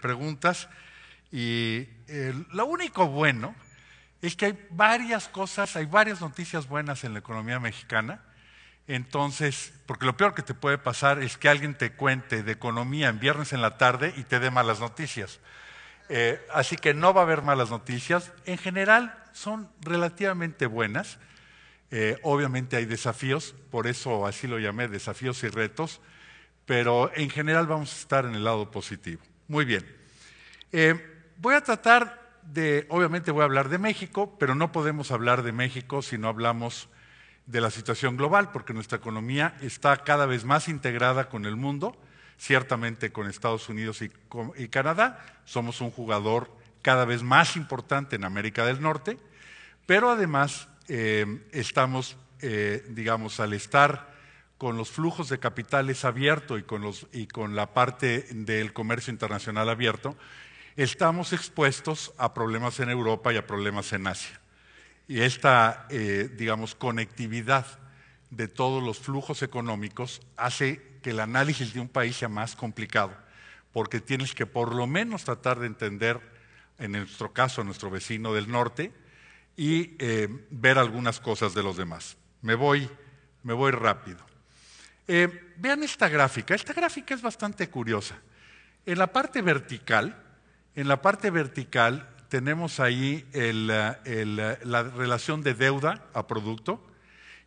preguntas y eh, lo único bueno es que hay varias cosas, hay varias noticias buenas en la economía mexicana. Entonces, porque lo peor que te puede pasar es que alguien te cuente de economía en viernes en la tarde y te dé malas noticias. Eh, así que no va a haber malas noticias. En general son relativamente buenas. Eh, obviamente hay desafíos, por eso así lo llamé desafíos y retos, pero en general vamos a estar en el lado positivo. Muy bien. Eh, voy a tratar de, obviamente voy a hablar de México, pero no podemos hablar de México si no hablamos de la situación global, porque nuestra economía está cada vez más integrada con el mundo, ciertamente con Estados Unidos y, Canadá. Somos un jugador cada vez más importante en América del Norte, pero además eh, estamos, eh, digamos, al estar con los flujos de capitales abiertos y con, la parte del comercio internacional abierto, estamos expuestos a problemas en Europa y a problemas en Asia. Y esta, eh, digamos, conectividad de todos los flujos económicos hace que el análisis de un país sea más complicado, porque tienes que por lo menos tratar de entender, en nuestro caso, a nuestro vecino del norte, y eh, ver algunas cosas de los demás. Me voy, me voy rápido. Eh, vean esta gráfica. Esta gráfica es bastante curiosa. En la parte vertical, en la parte vertical tenemos ahí eh, eh, la relación de deuda a producto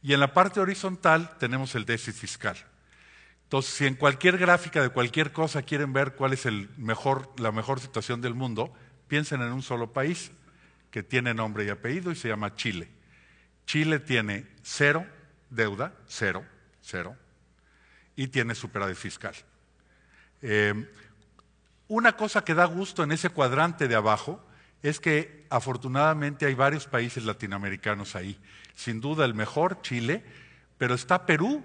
y en la parte horizontal tenemos el déficit fiscal. Entonces, si en cualquier gráfica de cualquier cosa quieren ver cuál es la mejor situación del mundo, piensen en un solo país que tiene nombre y apellido y se llama Chile. Chile tiene cero deuda, cero, cero, y tiene superávit fiscal. Em, una cosa que da gusto en ese cuadrante de abajo es que afortunadamente hay varios países latinoamericanos ahí. Sin duda el mejor, Chile, pero está Perú,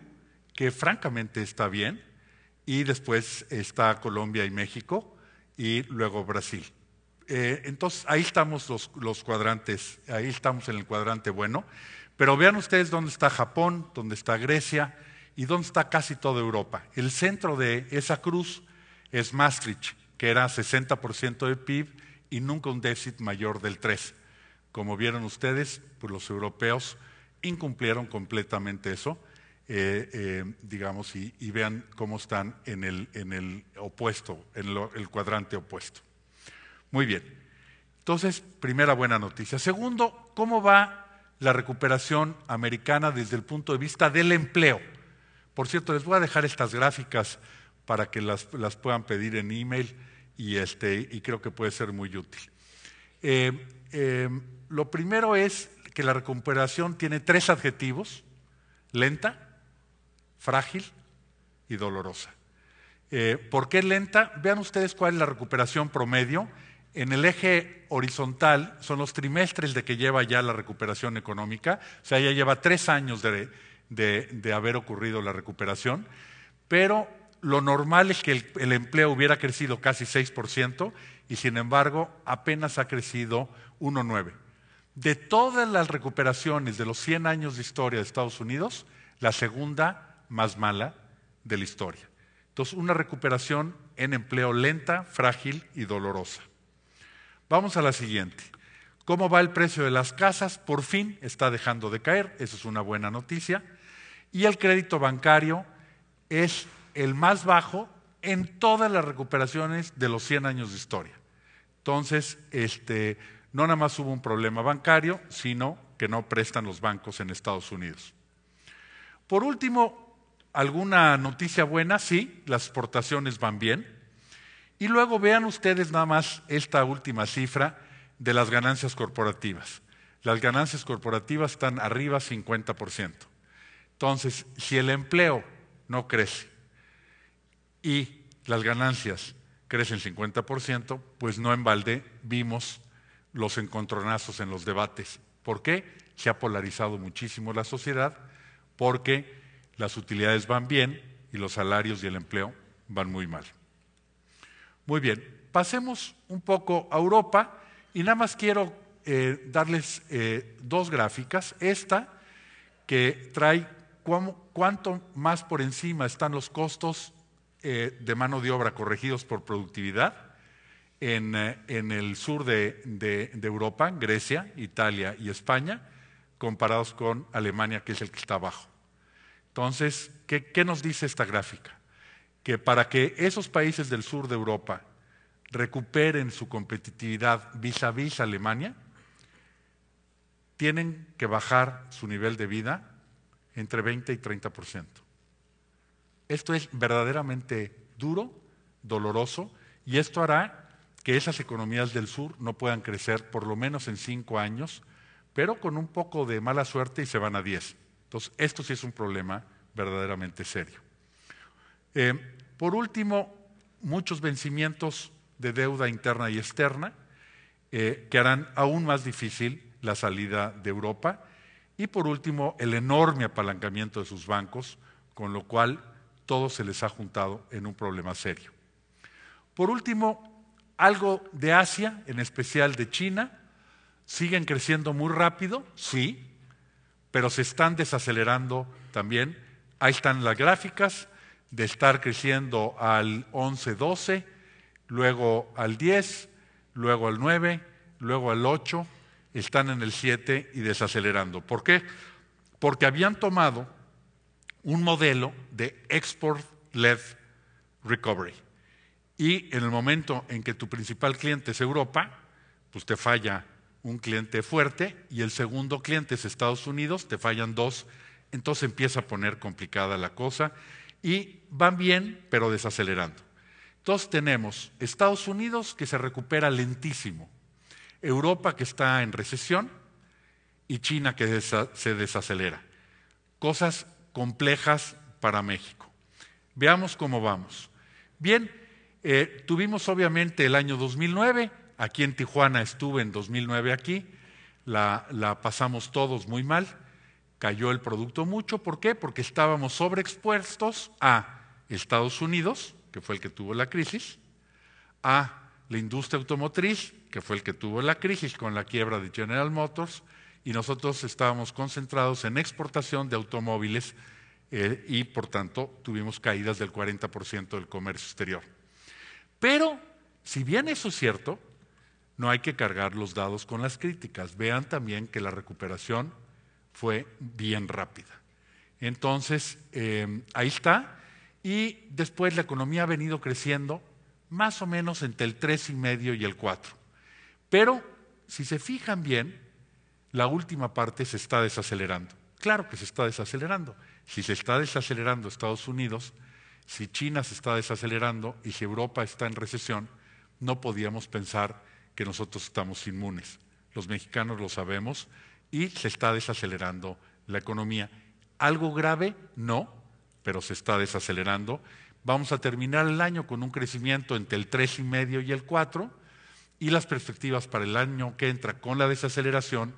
que francamente está bien, y después está Colombia y México, y luego Brasil. Eh, entonces ahí estamos los cuadrantes, ahí estamos en el cuadrante bueno, pero vean ustedes dónde está Japón, dónde está Grecia, ¿Y dónde está casi toda Europa? El centro de esa cruz es Maastricht, que era 60% de PIB y nunca un déficit mayor del 3. Como vieron ustedes, pues los europeos incumplieron completamente eso, eh, eh, digamos, y, y, vean cómo están en el, opuesto, en el cuadrante opuesto. Muy bien. Entonces, primera buena noticia. Segundo, ¿cómo va la recuperación americana desde el punto de vista del empleo? Por cierto, les voy a dejar estas gráficas para que las, puedan pedir en email y, este, y creo que puede ser muy útil. Eh, eh, lo primero es que la recuperación tiene tres adjetivos, lenta, frágil y dolorosa. Eh, ¿Por qué lenta? Vean ustedes cuál es la recuperación promedio. En el eje horizontal son los trimestres de que lleva ya la recuperación económica, o sea, ya lleva tres años de, de, haber ocurrido la recuperación, pero lo normal es que el, el empleo hubiera crecido casi 6% y sin embargo apenas ha crecido 1,9%. De todas las recuperaciones de los 100 años de historia de Estados Unidos, la segunda más mala de la historia. Entonces, una recuperación en empleo lenta, frágil y dolorosa. Vamos a la siguiente. ¿Cómo va el precio de las casas? Por fin está dejando de caer, eso es una buena noticia y el crédito bancario es el más bajo en todas las recuperaciones de los 100 años de historia. Entonces, este, no nada más hubo un problema bancario, sino que no prestan los bancos en Estados Unidos. Por último, alguna noticia buena, sí, las exportaciones van bien. Y luego vean ustedes nada más esta última cifra de las ganancias corporativas. Las ganancias corporativas están arriba 50%. Entonces, si el empleo no crece y las ganancias crecen 50%, pues no en balde vimos los encontronazos en los debates. ¿Por qué? Se ha polarizado muchísimo la sociedad porque las utilidades van bien y los salarios y el empleo van muy mal. Muy bien, pasemos un poco a Europa y nada más quiero eh, darles eh, dos gráficas. Esta que trae cuánto más por encima están los costos eh, de mano de obra corregidos por productividad en, eh, el sur de, Europa, Grecia, Italia y España, comparados con Alemania, que es el que está abajo. Entonces, ¿qué, nos dice esta gráfica? Que para que esos países del sur de Europa recuperen su competitividad vis a vis Alemania, tienen que bajar su nivel de vida entre 20 y 30%. Esto es verdaderamente duro, doloroso, y esto hará que esas economías del sur no puedan crecer por lo menos en cinco años, pero con un poco de mala suerte y se van a 10. Entonces, esto sí es un problema verdaderamente serio. Eh, por último, muchos vencimientos de deuda interna y externa eh, que harán aún más difícil la salida de Europa y por último, el enorme apalancamiento de sus bancos, con lo cual todo se les ha juntado en un problema serio. Por último, algo de Asia, en especial de China, siguen creciendo muy rápido, sí, pero se están desacelerando también. Ahí están las gráficas de estar creciendo al 11, 12, luego al 10, luego al 9, luego al 8 están en el 7 y desacelerando. ¿Por qué? Porque habían tomado un modelo de export-led recovery. Y en el momento en que tu principal cliente es Europa, pues te falla un cliente fuerte y el segundo cliente es Estados Unidos, te fallan dos, entonces empieza a poner complicada la cosa y van bien, pero desacelerando. Entonces tenemos Estados Unidos que se recupera lentísimo, Europa que está en recesión y China que se desacelera. Cosas complejas para México. Veamos cómo vamos. Bien, eh, tuvimos obviamente el año 2009, aquí en Tijuana estuve en 2009 aquí, la, la pasamos todos muy mal, cayó el producto mucho, ¿por qué? Porque estábamos sobreexpuestos a Estados Unidos, que fue el que tuvo la crisis, a la industria automotriz, que fue el que tuvo la crisis con la quiebra de General Motors, y nosotros estábamos concentrados en exportación de automóviles eh, y por tanto tuvimos caídas del 40% del comercio exterior. Pero, si bien eso es cierto, no hay que cargar los dados con las críticas. Vean también que la recuperación fue bien rápida. Entonces, eh, ahí está. Y después la economía ha venido creciendo más o menos entre el 3,5 y el 4. Pero si se fijan bien, la última parte se está desacelerando. Claro que se está desacelerando. Si se está desacelerando Estados Unidos, si China se está desacelerando y si Europa está en recesión, no podíamos pensar que nosotros estamos inmunes. Los mexicanos lo sabemos y se está desacelerando la economía. ¿Algo grave? No, pero se está desacelerando Vamos a terminar el año con un crecimiento entre el 3,5 y el 4 y las perspectivas para el año que entra con la desaceleración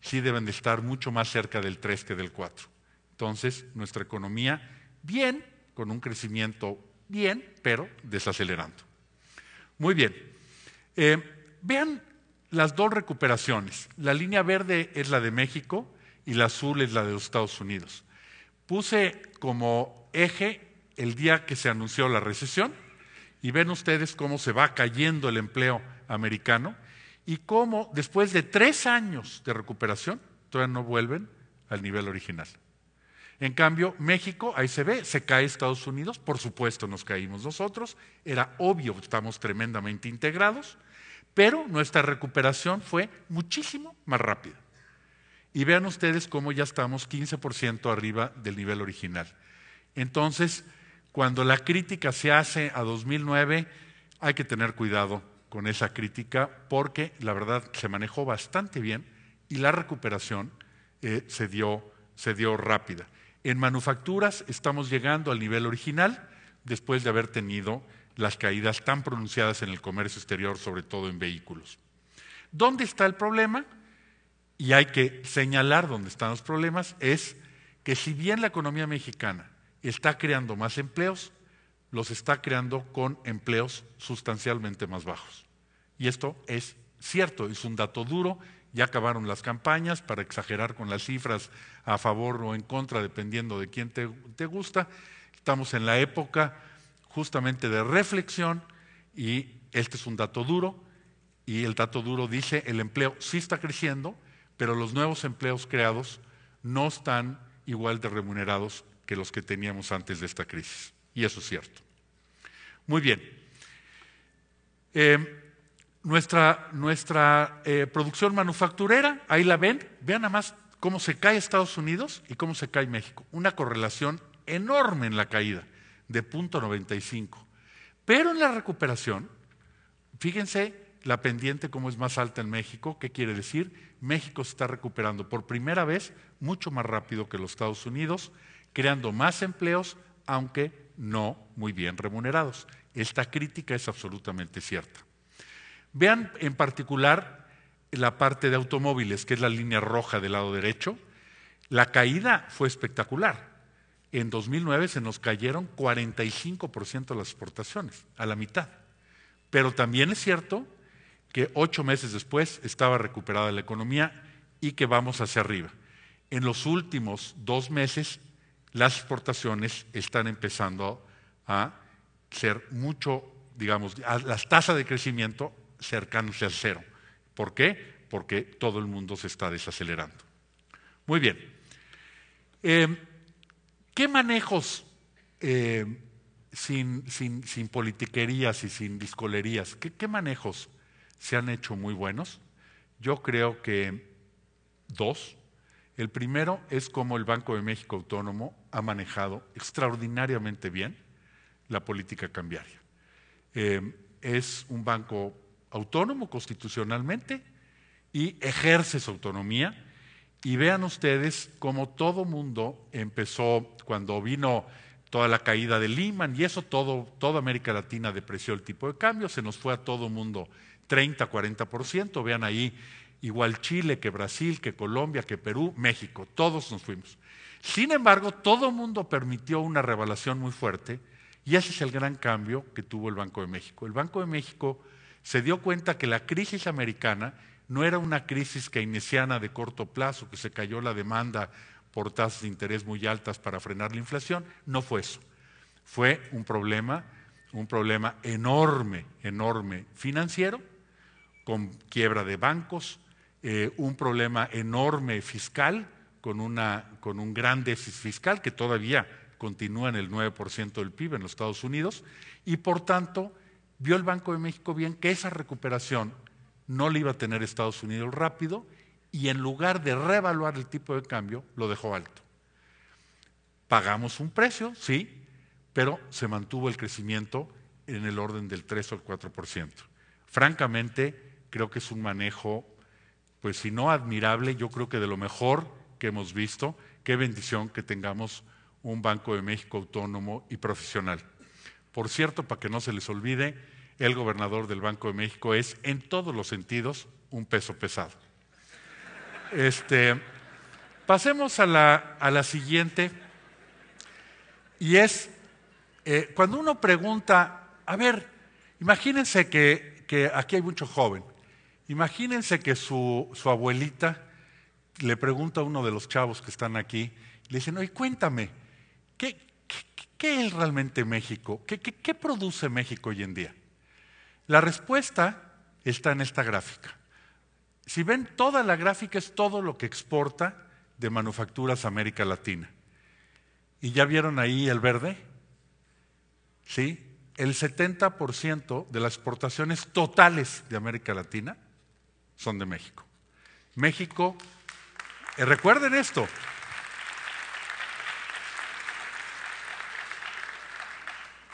sí deben de estar mucho más cerca del 3 que del 4. Entonces, nuestra economía bien, con un crecimiento bien, pero desacelerando. Muy bien. Eh, vean las dos recuperaciones. La línea verde es la de México y la azul es la de los Estados Unidos. Puse como eje el día que se anunció la recesión y ven ustedes cómo se va cayendo el empleo americano y cómo después de tres años de recuperación todavía no vuelven al nivel original. En cambio, México, ahí se ve, se cae Estados Unidos, por supuesto nos caímos nosotros, era obvio, estamos tremendamente integrados, pero nuestra recuperación fue muchísimo más rápida. Y vean ustedes cómo ya estamos 15% arriba del nivel original. Entonces, cuando la crítica se hace a 2009, hay que tener cuidado con esa crítica porque la verdad se manejó bastante bien y la recuperación eh, se, dio, se dio rápida. En manufacturas estamos llegando al nivel original después de haber tenido las caídas tan pronunciadas en el comercio exterior, sobre todo en vehículos. ¿Dónde está el problema? Y hay que señalar dónde están los problemas, es que si bien la economía mexicana está creando más empleos, los está creando con empleos sustancialmente más bajos. Y esto es cierto, es un dato duro, ya acabaron las campañas para exagerar con las cifras a favor o en contra, dependiendo de quién te, gusta. Estamos en la época justamente de reflexión y este es un dato duro y el dato duro dice el empleo sí está creciendo, pero los nuevos empleos creados no están igual de remunerados que los que teníamos antes de esta crisis. Y eso es cierto. Muy bien. Eh, nuestra, eh, producción manufacturera, ahí la ven, vean nada más cómo se cae Estados Unidos y cómo se cae México. Una correlación enorme en la caída, de .95. Pero en la recuperación, fíjense la pendiente como es más alta en México, ¿qué quiere decir? México se está recuperando por primera vez mucho más rápido que los Estados Unidos, creando más empleos, aunque no muy bien remunerados. Esta crítica es absolutamente cierta. Vean en particular la parte de automóviles, que es la línea roja del lado derecho. La caída fue espectacular. En 2009 se nos cayeron 45% de las exportaciones, a la mitad. Pero también es cierto que ocho meses después estaba recuperada la economía y que vamos hacia arriba. En los últimos dos meses las exportaciones están empezando a ser mucho, digamos, las tasas de crecimiento cercanas al cero. ¿Por qué? Porque todo el mundo se está desacelerando. Muy bien. Eh, ¿Qué manejos eh, sin, politiquerías y sin discolerías? ¿Qué manejos se han hecho muy buenos? Yo creo que dos, el primero es cómo el Banco de México Autónomo ha manejado extraordinariamente bien la política cambiaria. Em, es un banco autónomo constitucionalmente y ejerce su autonomía. Y vean ustedes cómo todo mundo empezó cuando vino toda la caída de Lehman y eso todo, toda América Latina depreció el tipo de cambio, se nos fue a todo mundo 30, 40%. Vean ahí igual Chile que Brasil, que Colombia, que Perú, México, todos nos fuimos. Sin embargo, todo el mundo permitió una revelación muy fuerte y ese es el gran cambio que tuvo el Banco de México. El Banco de México se dio cuenta que la crisis americana no era una crisis keynesiana de corto plazo, que se cayó la demanda por tasas de interés muy altas para frenar la inflación, no fue eso. Fue un problema, un problema enorme, enorme financiero, con quiebra de bancos, eh, un problema enorme fiscal, con, una, con un gran déficit fiscal que todavía continúa en el 9% del PIB en los Estados Unidos, y por tanto vio el Banco de México bien que esa recuperación no la iba a tener Estados Unidos rápido y en lugar de reevaluar el tipo de cambio, lo dejó alto. Pagamos un precio, sí, pero se mantuvo el crecimiento en el orden del 3 o el 4%. Francamente, creo que es un manejo pues si no admirable, yo creo que de lo mejor que hemos visto, qué bendición que tengamos un Banco de México autónomo y profesional. Por cierto, para que no se les olvide, el gobernador del Banco de México es en todos los sentidos un peso pesado. Este, pasemos a la, siguiente, y es eh, cuando uno pregunta, a ver, imagínense que, que aquí hay mucho joven, Imagínense que su, abuelita le pregunta a uno de los chavos que están aquí, le dicen, oye, cuéntame, ¿qué, es realmente México? ¿Qué, qué produce México hoy en día? La respuesta está en esta gráfica. Si ven, toda la gráfica es todo lo que exporta de manufacturas a América Latina. ¿Y ya vieron ahí el verde? ¿Sí? El 70% de las exportaciones totales de América Latina son de México. México, eh, recuerden esto.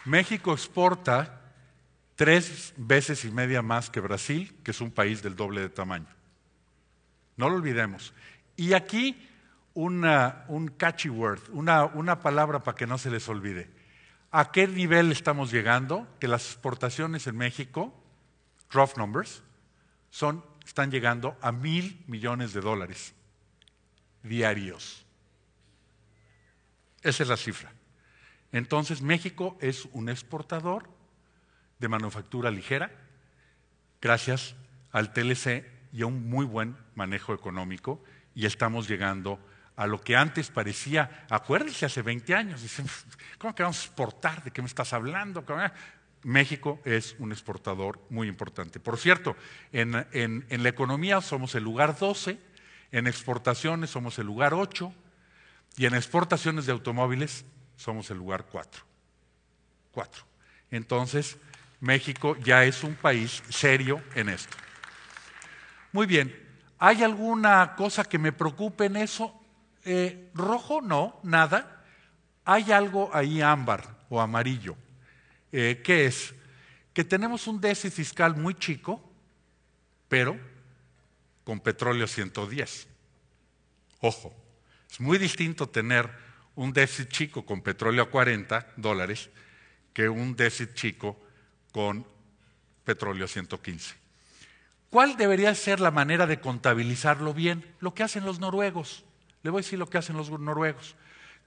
México exporta tres veces y media más que Brasil, que es un país del doble de tamaño. No lo olvidemos. Y aquí un catchy word, una, una palabra para que no se les olvide. ¿A qué nivel estamos llegando? Que las exportaciones en México, rough numbers, son están llegando a mil millones de dólares diarios. Esa es la cifra. Entonces México es un exportador de manufactura ligera gracias al TLC y a un muy buen manejo económico y estamos llegando a lo que antes parecía, acuérdense, hace 20 años, dicen, ¿cómo que vamos a exportar? ¿De qué me estás hablando? México es un exportador muy importante. Por cierto, en, la economía somos el lugar 12, en exportaciones somos el lugar 8 y en exportaciones de automóviles somos el lugar 4. Entonces, México ya es un país serio en esto. Muy bien, ¿hay alguna cosa que me preocupe en eso? Eh, rojo, no, nada. Hay algo ahí ámbar o amarillo eh, ¿Qué es que tenemos un déficit fiscal muy chico, pero con petróleo 110. Ojo, es muy distinto tener un déficit chico con petróleo a 40 dólares que un déficit chico con petróleo 115. ¿Cuál debería ser la manera de contabilizarlo bien? Lo que hacen los noruegos. Le voy a decir lo que hacen los noruegos.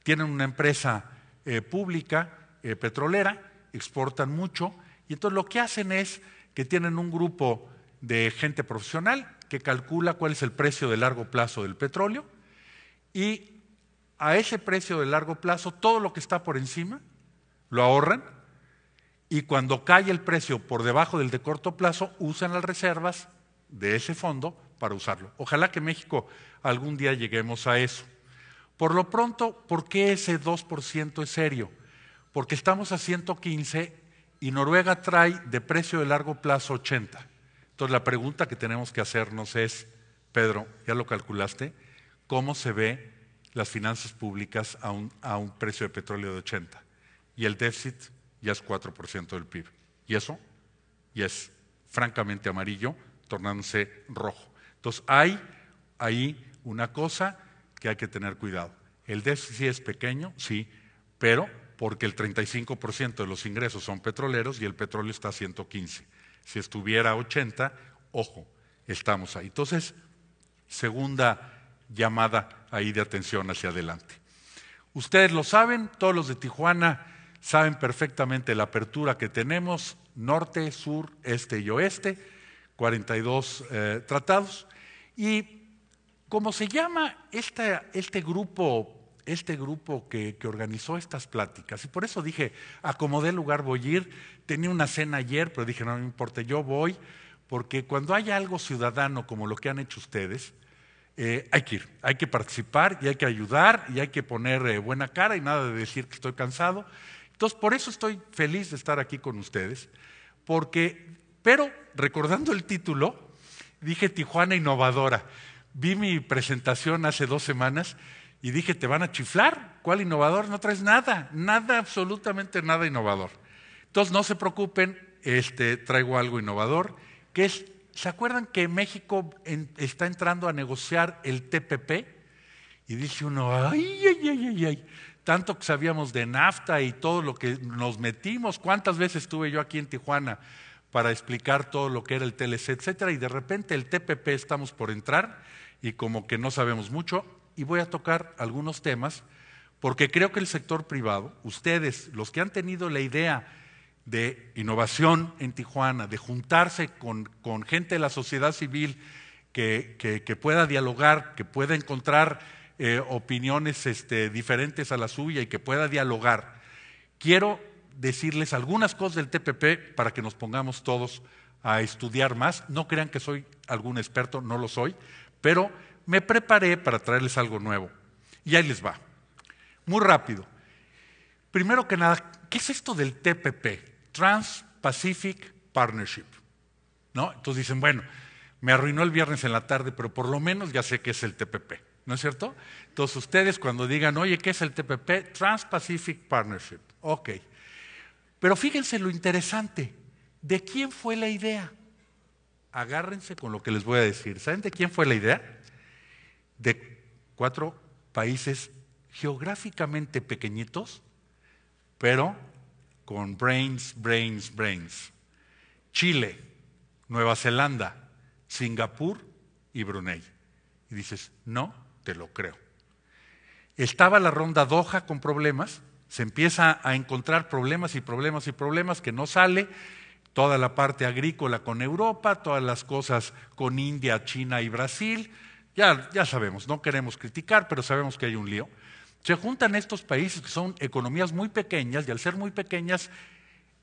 Tienen una empresa eh, pública eh, petrolera exportan mucho, y entonces lo que hacen es que tienen un grupo de gente profesional que calcula cuál es el precio de largo plazo del petróleo y a ese precio de largo plazo todo lo que está por encima lo ahorran y cuando cae el precio por debajo del de corto plazo usan las reservas de ese fondo para usarlo. Ojalá que México algún día lleguemos a eso. Por lo pronto, ¿por qué ese 2% es serio? porque estamos a 115 y Noruega trae de precio de largo plazo 80. Entonces la pregunta que tenemos que hacernos es, Pedro, ya lo calculaste, ¿cómo se ve las finanzas públicas a un, a un precio de petróleo de 80? Y el déficit ya es 4% del PIB. ¿Y eso? Y es francamente amarillo, tornándose rojo. Entonces hay ahí una cosa que hay que tener cuidado. El déficit es pequeño, sí, pero porque el 35% de los ingresos son petroleros y el petróleo está a 115. Si estuviera a 80, ojo, estamos ahí. Entonces, segunda llamada ahí de atención hacia adelante. Ustedes lo saben, todos los de Tijuana saben perfectamente la apertura que tenemos, norte, sur, este y oeste, 42 eh, tratados. Y como se llama esta, este grupo este grupo que, organizó estas pláticas. Y por eso dije, acomodé el lugar, voy a ir. Tenía una cena ayer, pero dije, no me importa, yo voy, porque cuando hay algo ciudadano como lo que han hecho ustedes, eh, hay que ir, hay que participar y hay que ayudar y hay que poner eh, buena cara y nada de decir que estoy cansado. Entonces, por eso estoy feliz de estar aquí con ustedes, porque, pero recordando el título, dije Tijuana Innovadora. Vi mi presentación hace dos semanas y dije, te van a chiflar. ¿Cuál innovador? No traes nada, nada, absolutamente nada innovador. Entonces, no se preocupen, este, traigo algo innovador, que es, ¿se acuerdan que México está entrando a negociar el TPP? Y dice uno, ay, ay, ay, ay, ay, tanto que sabíamos de NAFTA y todo lo que nos metimos, cuántas veces estuve yo aquí en Tijuana para explicar todo lo que era el TLC, etcétera, y de repente el TPP estamos por entrar y como que no sabemos mucho, y voy a tocar algunos temas porque creo que el sector privado, ustedes, los que han tenido la idea de innovación en Tijuana, de juntarse con, gente de la sociedad civil que, pueda dialogar, que pueda encontrar eh, opiniones este, diferentes a la suya y que pueda dialogar, quiero decirles algunas cosas del TPP para que nos pongamos todos a estudiar más. No crean que soy algún experto, no lo soy, pero me preparé para traerles algo nuevo. Y ahí les va. Muy rápido. Primero que nada, ¿qué es esto del TPP? Trans-Pacific Partnership. ¿No? Entonces dicen, bueno, me arruinó el viernes en la tarde, pero por lo menos ya sé qué es el TPP. ¿No es cierto? Entonces ustedes cuando digan, oye, ¿qué es el TPP? Trans-Pacific Partnership. Ok. Pero fíjense lo interesante. ¿De quién fue la idea? Agárrense con lo que les voy a decir. ¿Saben de quién fue la idea? de cuatro países geográficamente pequeñitos, pero con brains, brains, brains. Chile, Nueva Zelanda, Singapur y Brunei. Y dices, no, te lo creo. Estaba la ronda Doha con problemas, se empieza a encontrar problemas y problemas y problemas que no sale, toda la parte agrícola con Europa, todas las cosas con India, China y Brasil, ya, ya sabemos, no queremos criticar, pero sabemos que hay un lío. Se juntan estos países que son economías muy pequeñas y al ser muy pequeñas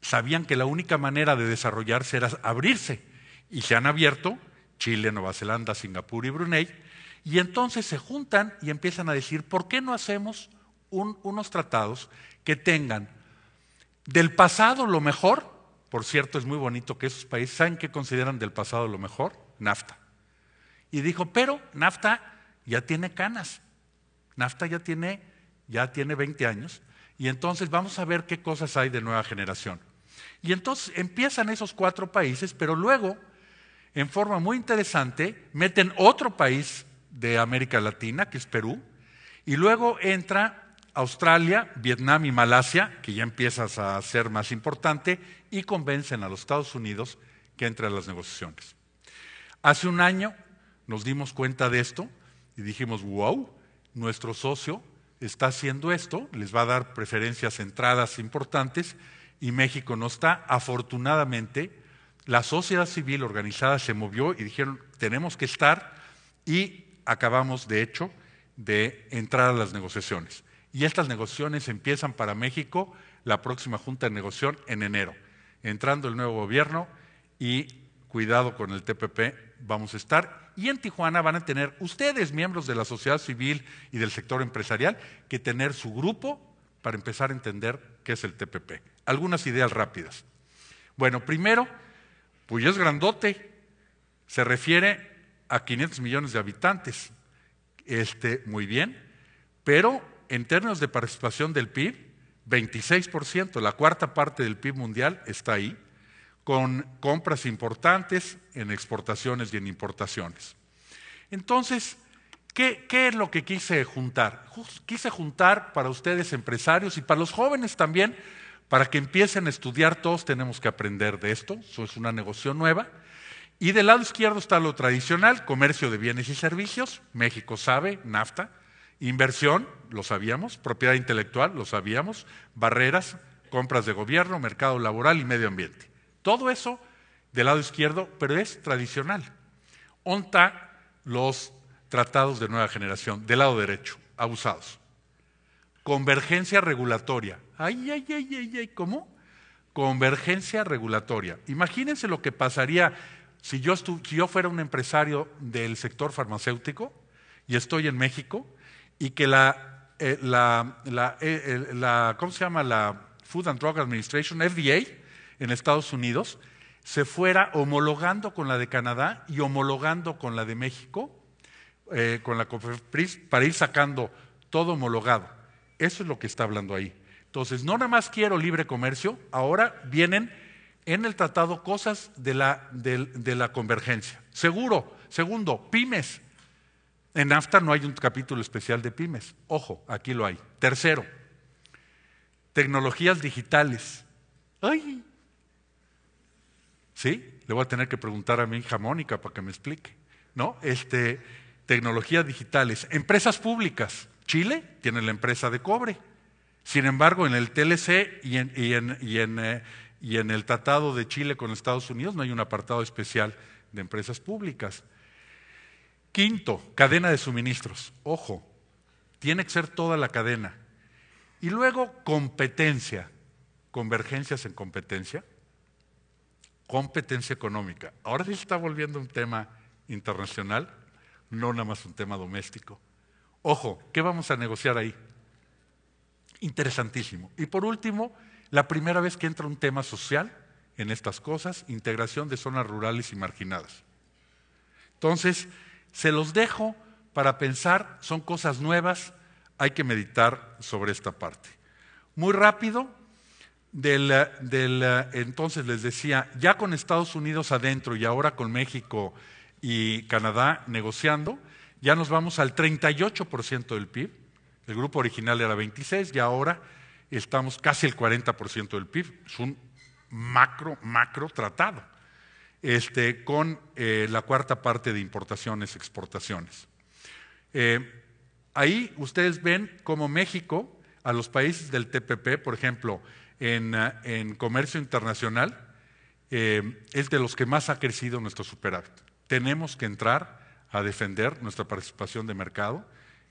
sabían que la única manera de desarrollarse era abrirse y se han abierto Chile, Nueva Zelanda, Singapur y Brunei y entonces se juntan y empiezan a decir, ¿por qué no hacemos unos tratados que tengan del pasado lo mejor? Por cierto, es muy bonito que esos países, ¿saben qué consideran del pasado lo mejor? NAFTA. Y dijo, pero Nafta ya tiene canas, Nafta ya tiene, ya tiene 20 años, y entonces vamos a ver qué cosas hay de nueva generación. Y entonces empiezan esos cuatro países, pero luego, en forma muy interesante, meten otro país de América Latina, que es Perú, y luego entra Australia, Vietnam y Malasia, que ya empiezas a ser más importante, y convencen a los Estados Unidos que entren a las negociaciones. Hace un año nos dimos cuenta de esto y dijimos, wow, nuestro socio está haciendo esto, les va a dar preferencias, entradas importantes, y México no está. Afortunadamente, la sociedad civil organizada se movió y dijeron, tenemos que estar, y acabamos, de hecho, de entrar a las negociaciones. Y estas negociaciones empiezan para México la próxima Junta de Negociación en enero, entrando el nuevo gobierno y cuidado con el TPP, vamos a estar. Y en Tijuana van a tener ustedes, miembros de la sociedad civil y del sector empresarial, que tener su grupo para empezar a entender qué es el TPP. Algunas ideas rápidas. Bueno, primero, pues es grandote, se refiere a 500 millones de habitantes. Este, muy bien, pero en términos de participación del PIB, 26%, la cuarta parte del PIB mundial está ahí con compras importantes en exportaciones y en importaciones. Entonces, ¿qué, es lo que quise juntar? Quise juntar para ustedes empresarios y para los jóvenes también, para que empiecen a estudiar, todos tenemos que aprender de esto, eso es una negociación nueva. Y del lado izquierdo está lo tradicional, comercio de bienes y servicios, México sabe, NAFTA, inversión, lo sabíamos, propiedad intelectual, lo sabíamos, barreras, compras de gobierno, mercado laboral y medio ambiente. Todo eso del lado izquierdo, pero es tradicional. Onta los tratados de nueva generación, del lado derecho, abusados. Convergencia regulatoria. Ay, ay, ay, ay, ay, ¿cómo? Convergencia regulatoria. Imagínense lo que pasaría si yo, si yo fuera un empresario del sector farmacéutico y estoy en México y que eh, eh, eh, ¿cómo se llama? La Food and Drug Administration, FDA, en Estados Unidos se fuera homologando con la de Canadá y homologando con la de México, eh, con la COFEPRIS, para ir sacando todo homologado. Eso es lo que está hablando ahí. Entonces, no nada más quiero libre comercio, ahora vienen en el tratado cosas de la, de la convergencia. Seguro. Segundo, pymes. En NAFTA no hay un capítulo especial de pymes. Ojo, aquí lo hay. Tercero, tecnologías digitales. ¡Ay! ¿Sí? Le voy a tener que preguntar a mi hija Mónica para que me explique. ¿No? Este, tecnologías digitales. Empresas públicas. Chile tiene la empresa de cobre. Sin embargo, en el TLC y en, eh, y en el Tratado de Chile con Estados Unidos no hay un apartado especial de empresas públicas. Quinto, cadena de suministros. Ojo, tiene que ser toda la cadena. Y luego competencia, convergencias en competencia competencia económica. Ahora se está volviendo un tema internacional, no nada más un tema doméstico. Ojo, ¿qué vamos a negociar ahí? Interesantísimo. Y por último, la primera vez que entra un tema social en estas cosas, integración de zonas rurales y marginadas. Entonces, se los dejo para pensar, son cosas nuevas, hay que meditar sobre esta parte. Muy rápido, del, entonces les decía, ya con Estados Unidos adentro y ahora con México y Canadá negociando, ya nos vamos al 38% del PIB. El grupo original era 26 y ahora estamos casi el 40% del PIB. Es un macro, macro tratado, este, con eh, la cuarta parte de importaciones, exportaciones. Eh, ahí ustedes ven cómo México, a los países del TPP, por ejemplo, Ah, en, comercio internacional eh, es de los que más ha crecido nuestro superávit. Tenemos que entrar a defender nuestra participación de mercado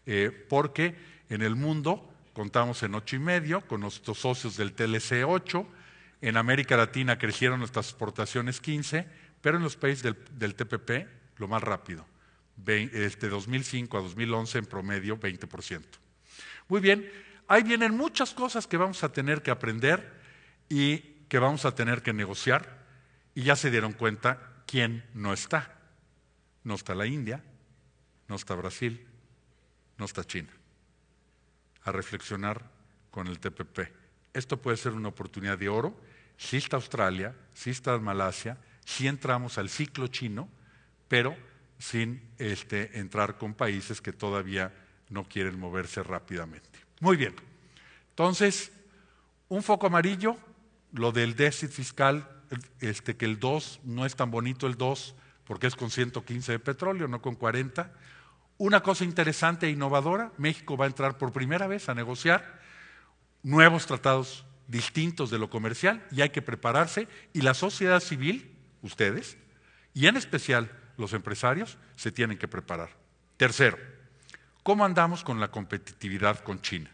eh, porque en el mundo contamos en ocho y medio con nuestros socios del TLC 8, en América Latina crecieron nuestras exportaciones 15, pero en los países del, del TPP lo más rápido, de este, 2005 a 2011 en promedio 20%. Muy bien, ahí vienen muchas cosas que vamos a tener que aprender y que vamos a tener que negociar. Y ya se dieron cuenta quién no está. No está la India, no está Brasil, no está China. A reflexionar con el TPP. Esto puede ser una oportunidad de oro. Si está Australia, si está Malasia, si entramos al ciclo chino, pero sin este, entrar con países que todavía no quieren moverse rápidamente. Muy bien. Entonces, un foco amarillo, lo del déficit fiscal, este, que el 2 no es tan bonito el 2 porque es con 115 de petróleo, no con 40. Una cosa interesante e innovadora, México va a entrar por primera vez a negociar nuevos tratados distintos de lo comercial y hay que prepararse y la sociedad civil, ustedes, y en especial los empresarios, se tienen que preparar. Tercero, ¿Cómo andamos con la competitividad con China?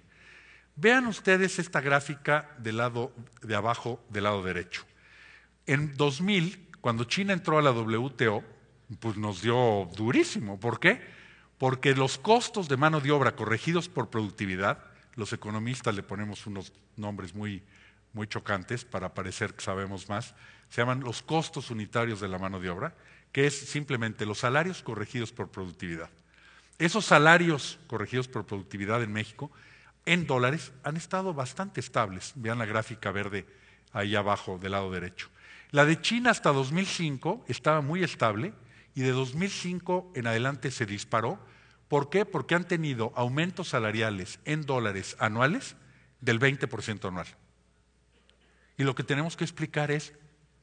Vean ustedes esta gráfica del lado de abajo, del lado derecho. En 2000, cuando China entró a la WTO, pues nos dio durísimo. ¿Por qué? Porque los costos de mano de obra corregidos por productividad, los economistas le ponemos unos nombres muy, muy chocantes para parecer que sabemos más, se llaman los costos unitarios de la mano de obra, que es simplemente los salarios corregidos por productividad. Esos salarios corregidos por productividad en México en dólares han estado bastante estables. Vean la gráfica verde ahí abajo del lado derecho. La de China hasta 2005 estaba muy estable y de 2005 en adelante se disparó. ¿Por qué? Porque han tenido aumentos salariales en dólares anuales del 20% anual. Y lo que tenemos que explicar es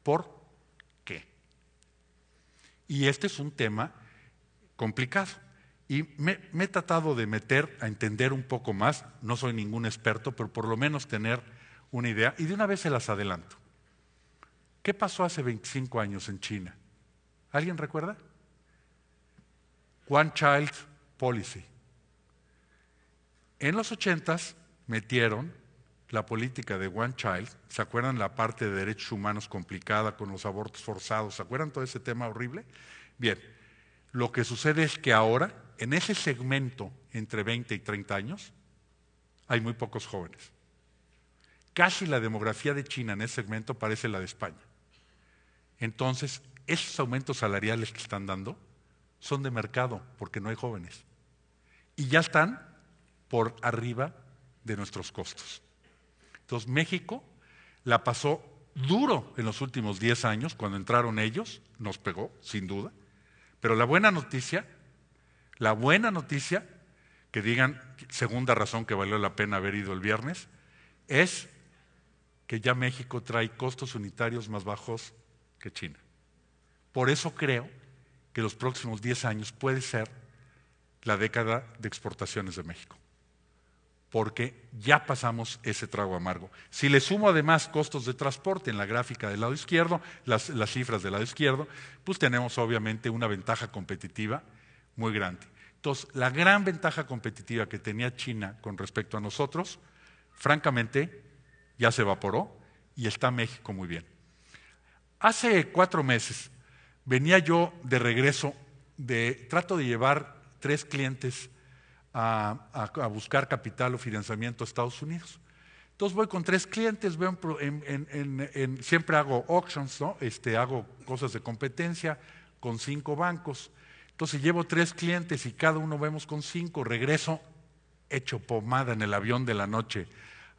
por qué. Y este es un tema complicado. Y me, he tratado de meter a entender un poco más, no soy ningún experto, pero por lo menos tener una idea. Y de una vez se las adelanto. ¿Qué pasó hace 25 años en China? ¿Alguien recuerda? One Child Policy. En los 80 metieron la política de One Child, ¿se acuerdan la parte de derechos humanos complicada con los abortos forzados? ¿Se acuerdan todo ese tema horrible? Bien, lo que sucede es que ahora en ese segmento entre 20 y 30 años, hay muy pocos jóvenes. Casi la demografía de China en ese segmento parece la de España. Entonces, esos aumentos salariales que están dando son de mercado, porque no hay jóvenes. Y ya están por arriba de nuestros costos. Entonces, México la pasó duro en los últimos 10 años, cuando entraron ellos, nos pegó, sin duda. Pero la buena noticia la buena noticia, que digan, segunda razón que valió la pena haber ido el viernes, es que ya México trae costos unitarios más bajos que China. Por eso creo que los próximos 10 años puede ser la década de exportaciones de México, porque ya pasamos ese trago amargo. Si le sumo además costos de transporte en la gráfica del lado izquierdo, las, las cifras del lado izquierdo, pues tenemos obviamente una ventaja competitiva muy grande. Entonces, la gran ventaja competitiva que tenía China con respecto a nosotros, francamente, ya se evaporó y está México muy bien. Hace cuatro meses venía yo de regreso de, trato de llevar tres clientes a, a, buscar capital o financiamiento a Estados Unidos. Entonces voy con tres clientes, veo en, siempre hago auctions, ¿no? este, hago cosas de competencia con cinco bancos. Entonces llevo tres clientes y cada uno vemos con cinco. Regreso hecho pomada en el avión de la noche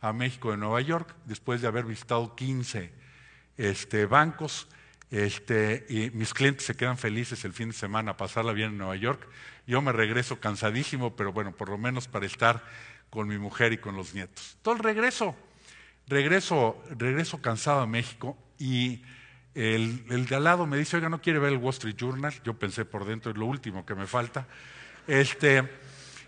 a México de Nueva York, después de haber visitado 15 este, bancos. Este, y mis clientes se quedan felices el fin de semana a pasarla bien en Nueva York. Yo me regreso cansadísimo, pero bueno, por lo menos para estar con mi mujer y con los nietos. Entonces regreso, regreso, regreso cansado a México y el, de al lado me dice, oiga, ¿no quiere ver el Wall Street Journal? Yo pensé por dentro, es lo último que me falta. Este,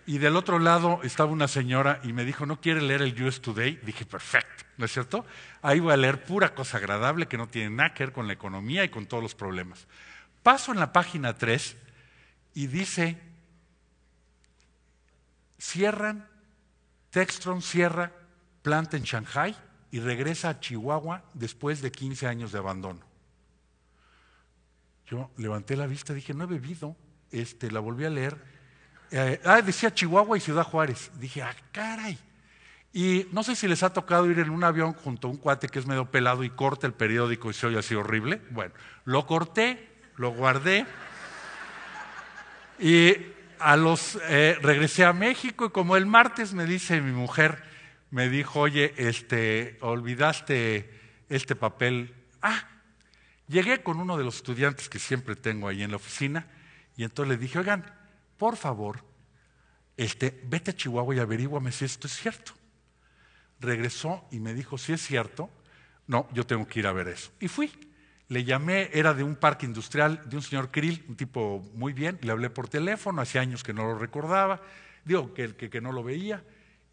y del otro lado estaba una señora y me dijo, ¿no quiere leer el US Today? Dije, perfecto, ¿no es cierto? Ahí voy a leer pura cosa agradable que no tiene nada que ver con la economía y con todos los problemas. Paso en la página 3 y dice, cierran, Textron cierra planta en Shanghai y regresa a Chihuahua después de 15 años de abandono. Yo levanté la vista, dije, no he bebido. Este, la volví a leer. Eh, ah, decía Chihuahua y Ciudad Juárez. Dije, ah, caray. Y no sé si les ha tocado ir en un avión junto a un cuate que es medio pelado y corta el periódico y se oye así horrible. Bueno, lo corté, lo guardé. Y a los, eh, regresé a México y como el martes me dice mi mujer, me dijo, oye, este, olvidaste este papel. Ah, Llegué con uno de los estudiantes que siempre tengo ahí en la oficina y entonces le dije, oigan, por favor, este, vete a Chihuahua y averíguame si esto es cierto. Regresó y me dijo, si es cierto, no, yo tengo que ir a ver eso. Y fui. Le llamé, era de un parque industrial de un señor Krill, un tipo muy bien, le hablé por teléfono, hace años que no lo recordaba, digo que, que, que no lo veía,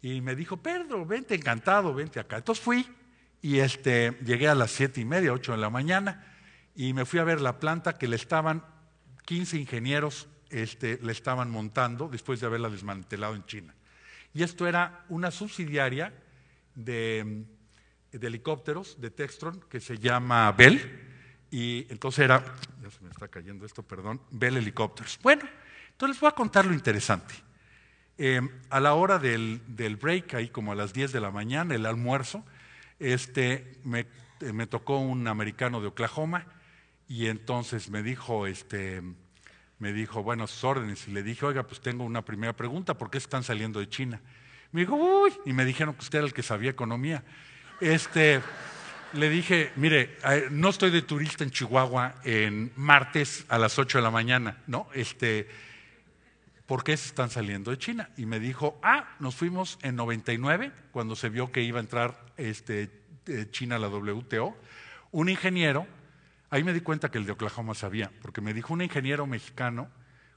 y me dijo, Pedro, vente encantado, vente acá. Entonces fui y este, llegué a las siete y media, ocho de la mañana, y me fui a ver la planta que le estaban, 15 ingenieros este, le estaban montando después de haberla desmantelado en China. Y esto era una subsidiaria de, helicópteros de Textron que se llama Bell. Y entonces era, ya se me está cayendo esto, perdón, Bell Helicopters. Bueno, entonces les voy a contar lo interesante. Em, a la hora del, break, ahí como a las 10 de la mañana, el almuerzo, este, me, me tocó un americano de Oklahoma y entonces me dijo, este, me dijo, bueno, sus órdenes. Y le dije, oiga, pues tengo una primera pregunta, ¿por qué están saliendo de China? Me dijo, uy, y me dijeron que usted era el que sabía economía. Este, le dije, mire, eh, no estoy de turista en Chihuahua en martes a las 8 de la mañana, ¿no? Este, ¿por qué se están saliendo de China? Y me dijo, ah, nos fuimos en 99, cuando se vio que iba a entrar este, eh, China a la WTO, un ingeniero Ahí me di cuenta que el de Oklahoma sabía, porque me dijo un ingeniero mexicano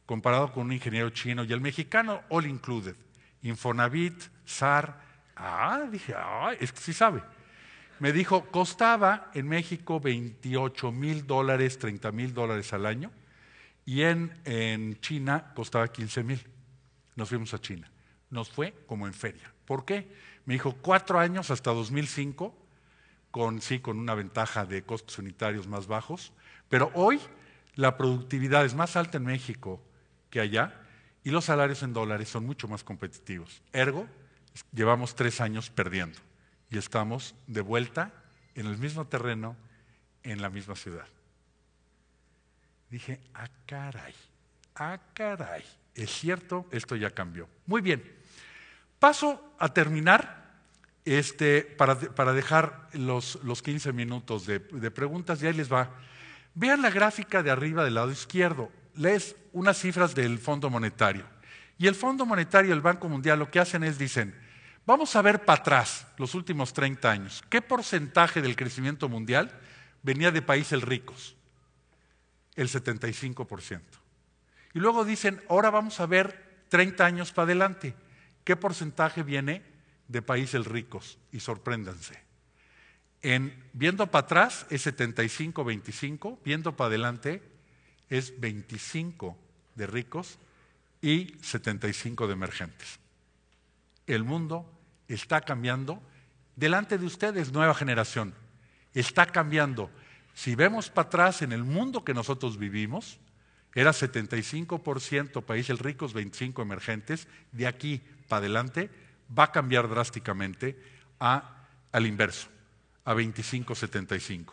comparado con un ingeniero chino y el mexicano all included, Infonavit, SAR, ah, dije, ah, es que sí sabe. Me dijo, costaba en México 28 mil dólares, 30 mil dólares al año y en, en China costaba 15 mil. Nos fuimos a China. Nos fue como en feria. ¿Por qué? Me dijo, cuatro años hasta 2005 con, sí, con una ventaja de costos unitarios más bajos, pero hoy la productividad es más alta en México que allá y los salarios en dólares son mucho más competitivos. Ergo, llevamos tres años perdiendo y estamos de vuelta en el mismo terreno, en la misma ciudad. Dije, ah caray, ah caray, es cierto, esto ya cambió. Muy bien, paso a terminar este, para, dejar los, 15 minutos de, de, preguntas y ahí les va. Vean la gráfica de arriba del lado izquierdo. Lees unas cifras del Fondo Monetario. Y el Fondo Monetario y el Banco Mundial lo que hacen es dicen, vamos a ver para atrás los últimos 30 años, ¿qué porcentaje del crecimiento mundial venía de países ricos? El 75%. Y luego dicen, ahora vamos a ver 30 años para adelante, ¿qué porcentaje viene de países ricos y sorpréndanse. En, viendo para atrás es 75-25, viendo para adelante es 25 de ricos y 75 de emergentes. El mundo está cambiando delante de ustedes, nueva generación. Está cambiando. Si vemos para atrás en el mundo que nosotros vivimos, era 75% países ricos, 25 emergentes, de aquí para adelante va a cambiar drásticamente a, al inverso, a 25-75.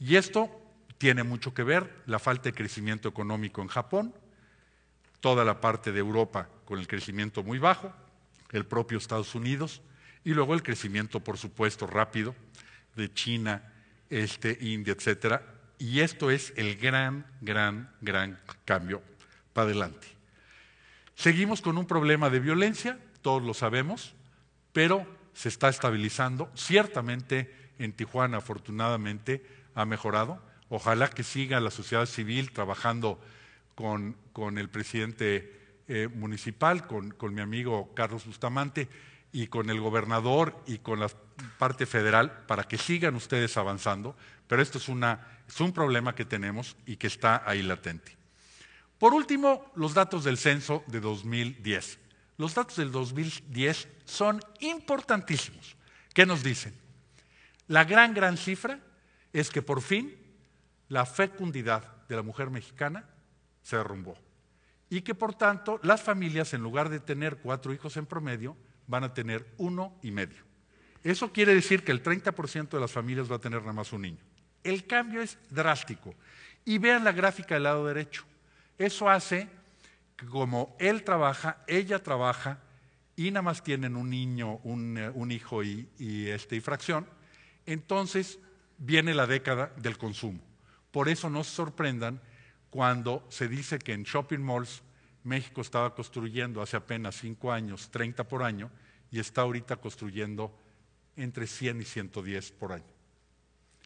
Y esto tiene mucho que ver la falta de crecimiento económico en Japón, toda la parte de Europa con el crecimiento muy bajo, el propio Estados Unidos, y luego el crecimiento, por supuesto, rápido de China, este, India, etcétera. Y esto es el gran, gran, gran cambio para adelante. Seguimos con un problema de violencia, todos lo sabemos, pero se está estabilizando. Ciertamente en Tijuana, afortunadamente, ha mejorado. Ojalá que siga la sociedad civil trabajando con, con el presidente eh, municipal, con, con mi amigo Carlos Bustamante y con el gobernador y con la parte federal para que sigan ustedes avanzando, pero esto es, una, es un problema que tenemos y que está ahí latente. Por último, los datos del censo de 2010. Los datos del 2010 son importantísimos. ¿Qué nos dicen? La gran, gran cifra es que por fin la fecundidad de la mujer mexicana se derrumbó y que por tanto las familias en lugar de tener cuatro hijos en promedio van a tener uno y medio. Eso quiere decir que el 30% de las familias va a tener nada más un niño. El cambio es drástico. Y vean la gráfica del lado derecho. Eso hace como él trabaja, ella trabaja, y nada más tienen un niño, eh, un, hijo y, y, este, y fracción, entonces viene la década del consumo. Por eso no se sorprendan cuando se dice que en shopping malls México estaba construyendo hace apenas 5 años 30 por año y está ahorita construyendo entre 100 y 110 por año.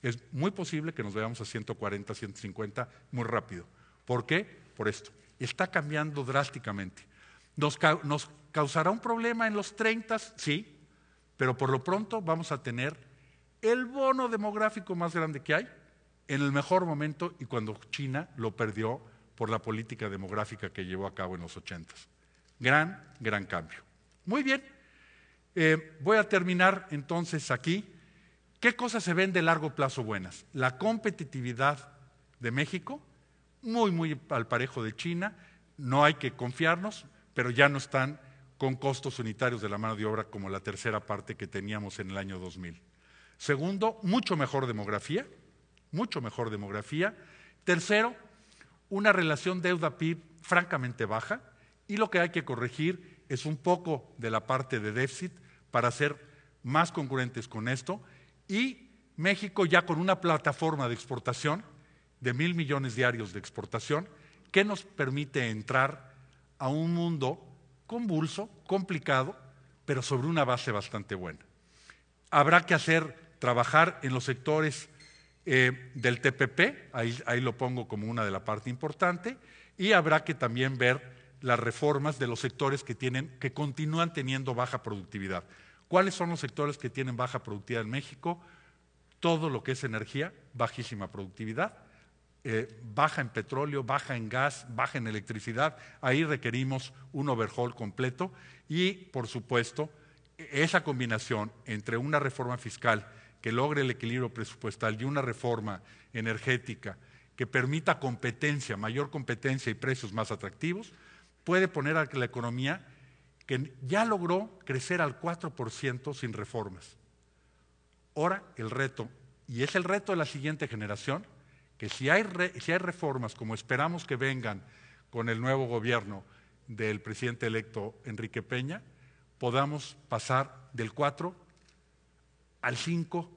Es muy posible que nos veamos a 140, 150 muy rápido. ¿Por qué? Por esto está cambiando drásticamente. Nos, causará un problema en los 30, sí, pero por lo pronto vamos a tener el bono demográfico más grande que hay en el mejor momento y cuando China lo perdió por la política demográfica que llevó a cabo en los 80. Gran, gran cambio. Muy bien, eh, voy a terminar entonces aquí. ¿Qué cosas se ven de largo plazo buenas? La competitividad de México, muy, muy al parejo de China, no hay que confiarnos, pero ya no están con costos unitarios de la mano de obra como la tercera parte que teníamos en el año 2000. Segundo, mucho mejor demografía, mucho mejor demografía. Tercero, una relación deuda-PIB francamente baja y lo que hay que corregir es un poco de la parte de déficit para ser más concurrentes con esto y México ya con una plataforma de exportación de mil millones diarios de exportación que nos permite entrar a un mundo convulso, complicado, pero sobre una base bastante buena. Habrá que hacer trabajar en los sectores eh, del TPP, ahí, lo pongo como una de la parte importante, y habrá que también ver las reformas de los sectores que, tienen, que continúan teniendo baja productividad. ¿Cuáles son los sectores que tienen baja productividad en México? Todo lo que es energía, bajísima productividad, eh, baja en petróleo, baja en gas, baja en electricidad, ahí requerimos un overhaul completo y, por supuesto, esa combinación entre una reforma fiscal que logre el equilibrio presupuestal y una reforma energética que permita competencia, mayor competencia y precios más atractivos, puede poner a la economía que ya logró crecer al 4% sin reformas. Ahora el reto, y es el reto de la siguiente generación, que si hay, reformas, como esperamos que vengan con el nuevo gobierno del presidente electo Enrique Peña, podamos pasar del 4 al 5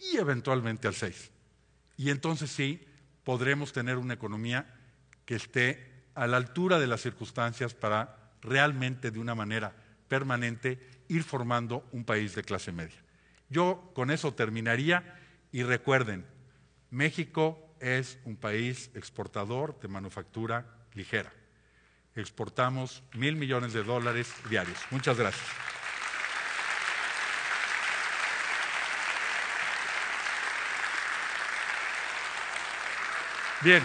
y eventualmente al 6. Y entonces sí podremos tener una economía que esté a la altura de las circunstancias para realmente de una manera permanente ir formando un país de clase media. Yo con eso terminaría y recuerden, México es un país exportador de manufactura ligera. Exportamos mil millones de dólares diarios. Muchas gracias. Bien,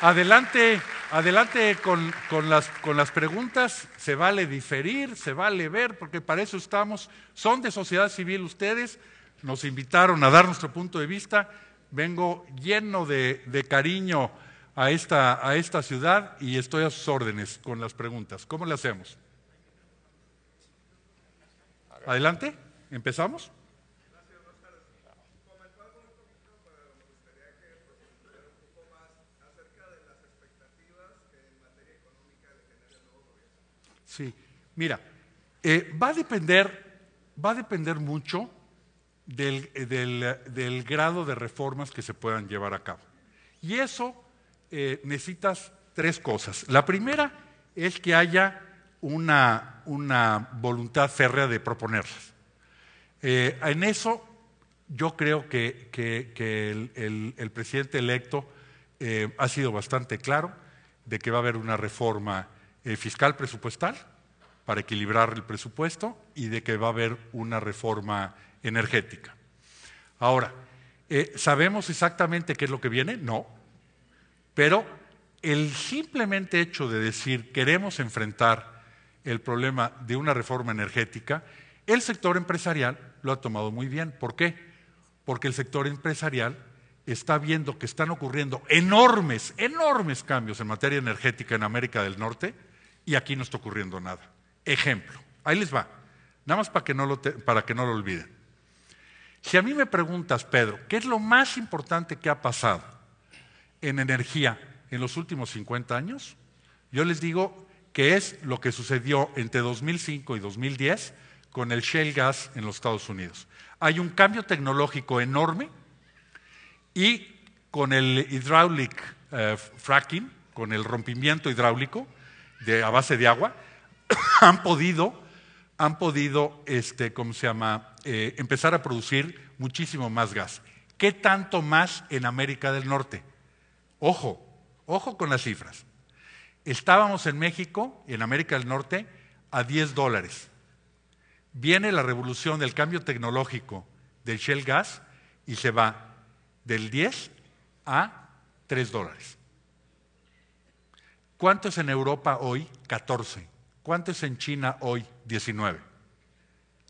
adelante, adelante con, las, con, las, preguntas. Se vale diferir, se vale ver, porque para eso estamos. Son de sociedad civil ustedes, nos invitaron a dar nuestro punto de vista. Vengo lleno de cariño a esta ciudad y estoy a sus órdenes con las preguntas. ¿Cómo le hacemos? Adelante, empezamos. Gracias, Rosario. Comentar un poquito, pero me gustaría que me un poco más acerca de las expectativas en materia económica de generar el nuevo gobierno. Sí, mira, eh, va a depender, va a depender mucho. Eh, eh, del, grado de reformas que se puedan llevar a cabo. Y eso necesita eh, necesitas tres cosas. La primera es que haya una, voluntad férrea de proponerlas. en eso yo creo que, el, presidente electo ha sido bastante claro de que va a haber una reforma fiscal presupuestal para equilibrar el presupuesto y de que va a haber una reforma energética. Ahora, eh, ¿sabemos exactamente qué es lo que viene? No. Pero el simplemente hecho de decir queremos enfrentar el problema de una reforma energética, el sector empresarial lo ha tomado muy bien. ¿Por qué? Porque el sector empresarial está viendo que están ocurriendo enormes, enormes cambios en materia energética en América del Norte y aquí no está ocurriendo nada. Ejemplo, ahí les va, nada más para que para que no lo olviden. Si a mí me preguntas, Pedro, ¿qué es lo más importante que ha pasado en energía en los últimos 50 años? Yo les digo que es lo que sucedió entre 2005 y 2010 con el shale gas en los Estados Unidos. Hay un cambio tecnológico enorme y con el hydraulic eh, fracking, con el rompimiento hidráulico a base de agua, han podido han podido, este, ¿cómo se llama?, eh, empezar a producir muchísimo más gas. ¿Qué tanto más en América del Norte? Ojo, ojo con las cifras. Estábamos en México, y en América del Norte, a 10 dólares. Viene la revolución del cambio tecnológico del Shell Gas y se va del 10 a 3 dólares. ¿Cuánto es en Europa hoy? 14. ¿Cuánto es en China hoy? 19.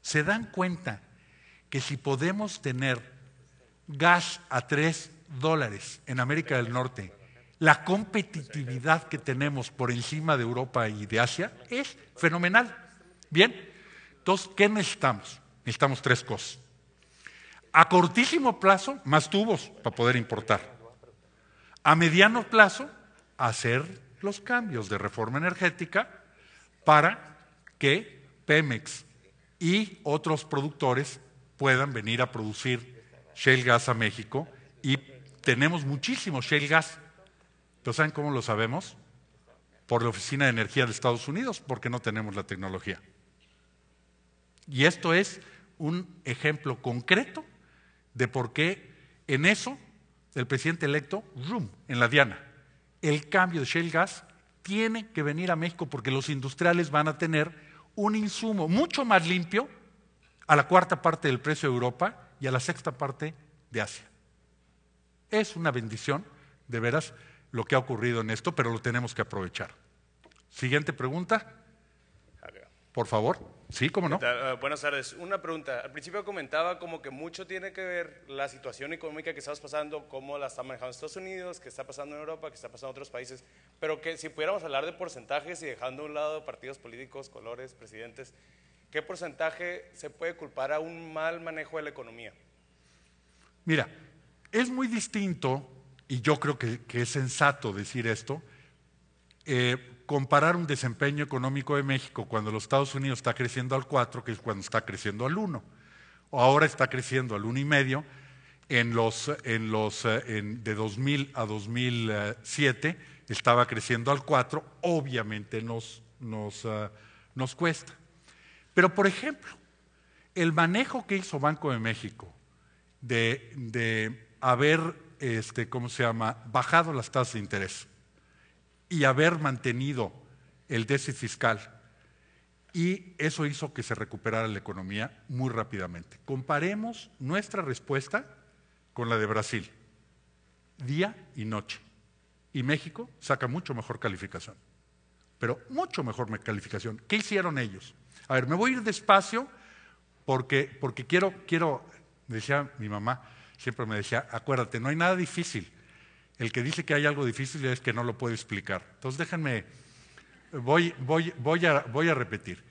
¿Se dan cuenta que si podemos tener gas a 3 dólares en América del Norte, la competitividad que tenemos por encima de Europa y de Asia es fenomenal? Bien, entonces, ¿qué necesitamos? Necesitamos tres cosas. A cortísimo plazo, más tubos para poder importar. A mediano plazo, hacer los cambios de reforma energética para que Pemex y otros productores puedan venir a producir shale gas a México y tenemos muchísimo shale gas. ¿Pero saben cómo lo sabemos? Por la Oficina de Energía de Estados Unidos, porque no tenemos la tecnología. Y esto es un ejemplo concreto de por qué en eso el presidente electo, rum, en la diana, el cambio de shale gas tiene que venir a México porque los industriales van a tener un insumo mucho más limpio a la cuarta parte del precio de Europa y a la sexta parte de Asia. Es una bendición, de veras, lo que ha ocurrido en esto, pero lo tenemos que aprovechar. Siguiente pregunta. Por favor. Sí, cómo no. Ah, buenas tardes. Una pregunta. Al principio comentaba como que mucho tiene que ver la situación económica que estamos pasando, cómo la está manejando Estados Unidos, qué está pasando en Europa, qué está pasando en otros países, pero que si pudiéramos hablar de porcentajes y dejando a un lado partidos políticos, colores, presidentes, ¿qué porcentaje se puede culpar a un mal manejo de la economía? Mira, es muy distinto, y yo creo que, es sensato decir esto, eh, comparar un desempeño económico de México cuando los Estados Unidos está creciendo al 4, que es cuando está creciendo al 1, o ahora está creciendo al 1,5, en los, en los, eh, de 2000 a 2007 eh, estaba creciendo al 4, obviamente nos, nos, eh, nos cuesta. Pero, por ejemplo, el manejo que hizo Banco de México de, de haber, este, ¿cómo se llama?, bajado las tasas de interés y haber mantenido el déficit fiscal. Y eso hizo que se recuperara la economía muy rápidamente. Comparemos nuestra respuesta con la de Brasil, día y noche. Y México saca mucho mejor calificación, pero mucho mejor calificación. ¿Qué hicieron ellos? A ver, me voy a ir despacio porque, porque quiero, quiero, decía mi mamá, siempre me decía, acuérdate, no hay nada difícil, el que dice que hay algo difícil es que no lo puede explicar. Entonces déjenme, voy, a, repetir.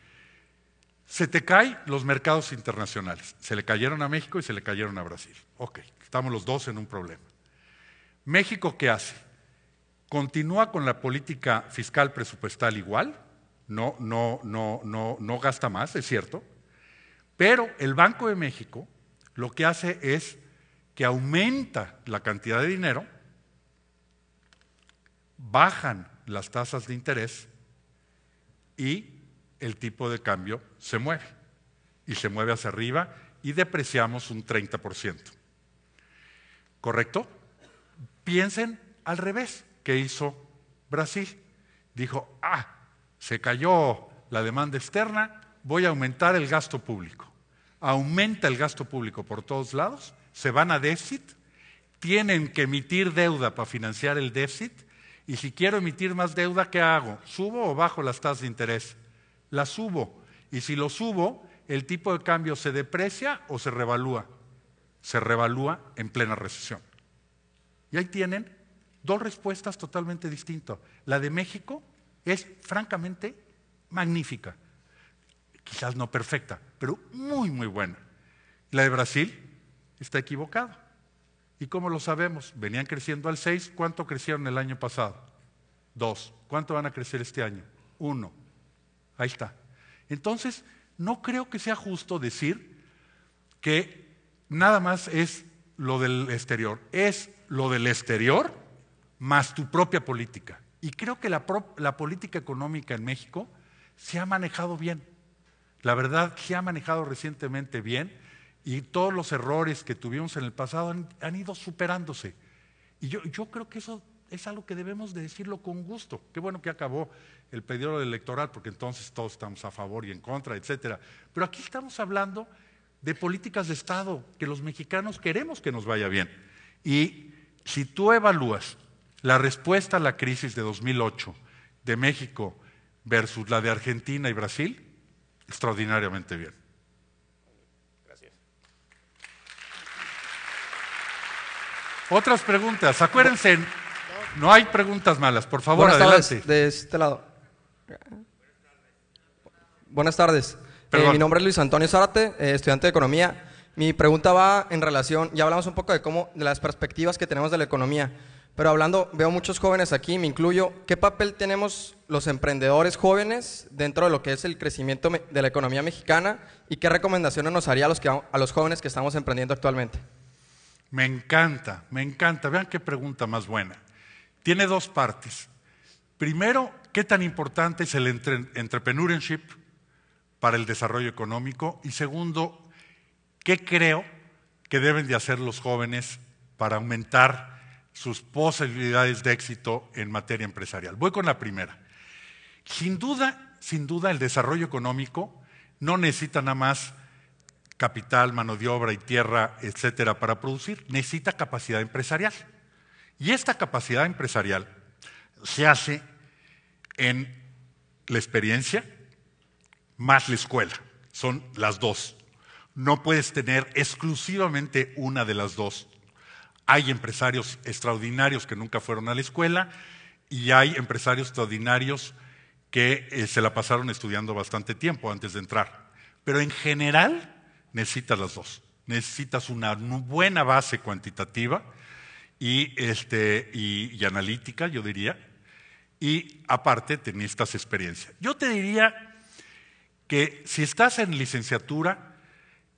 Se te caen los mercados internacionales. Se le cayeron a México y se le cayeron a Brasil. Ok, estamos los dos en un problema. México, ¿qué hace? ¿Continúa con la política fiscal presupuestal igual? No, no, no, no, no gasta más, es cierto. Pero el Banco de México lo que hace es que aumenta la cantidad de dinero bajan las tasas de interés y el tipo de cambio se mueve. Y se mueve hacia arriba y depreciamos un 30%. ¿Correcto? Piensen al revés que hizo Brasil. Dijo, ah, se cayó la demanda externa, voy a aumentar el gasto público. Aumenta el gasto público por todos lados, se van a déficit, tienen que emitir deuda para financiar el déficit y si quiero emitir más deuda, ¿qué hago? ¿Subo o bajo las tasas de interés? Las subo. Y si lo subo, el tipo de cambio se deprecia o se revalúa. Se revalúa en plena recesión. Y ahí tienen dos respuestas totalmente distintas. La de México es francamente magnífica. Quizás no perfecta, pero muy, muy buena. La de Brasil está equivocada. ¿Y como lo sabemos? Venían creciendo al 6. ¿Cuánto crecieron el año pasado? Dos. ¿Cuánto van a crecer este año? Uno. Ahí está. Entonces, no creo que sea justo decir que nada más es lo del exterior. Es lo del exterior más tu propia política. Y creo que la, la política económica en México se ha manejado bien. La verdad, se ha manejado recientemente bien y todos los errores que tuvimos en el pasado han, ido superándose. Y yo, creo que eso es algo que debemos decirlo con gusto. Qué bueno que acabó el periodo electoral, porque entonces todos estamos a favor y en contra, etcétera. Pero aquí estamos hablando de políticas de Estado, que los mexicanos queremos que nos vaya bien. Y si tú evalúas la respuesta a la crisis de 2008 de México versus la de Argentina y Brasil, extraordinariamente bien. Otras preguntas. Acuérdense, no hay preguntas malas. Por favor, adelante. de este lado. Buenas tardes. Eh, mi nombre es Luis Antonio Zárate, eh, estudiante de Economía. Mi pregunta va en relación, ya hablamos un poco de cómo, de las perspectivas que tenemos de la economía, pero hablando, veo muchos jóvenes aquí, me incluyo, ¿qué papel tenemos los emprendedores jóvenes dentro de lo que es el crecimiento de la economía mexicana y qué recomendaciones nos haría a los jóvenes que estamos emprendiendo actualmente? Me encanta, me encanta. Vean qué pregunta más buena. Tiene dos partes. Primero, ¿qué tan importante es el entrepreneurship para el desarrollo económico? Y segundo, ¿qué creo que deben de hacer los jóvenes para aumentar sus posibilidades de éxito en materia empresarial? Voy con la primera. Sin duda, sin duda, el desarrollo económico no necesita nada más capital, mano de obra y tierra, etcétera, para producir, necesita capacidad empresarial. Y esta capacidad empresarial se hace en la experiencia más la escuela. Son las dos. No puedes tener exclusivamente una de las dos. Hay empresarios extraordinarios que nunca fueron a la escuela y hay empresarios extraordinarios que eh, se la pasaron estudiando bastante tiempo antes de entrar. Pero en general, necesitas las dos. Necesitas una buena base cuantitativa y, este, y, analítica, yo diría, y aparte necesitas experiencia. Yo te diría que si estás en licenciatura,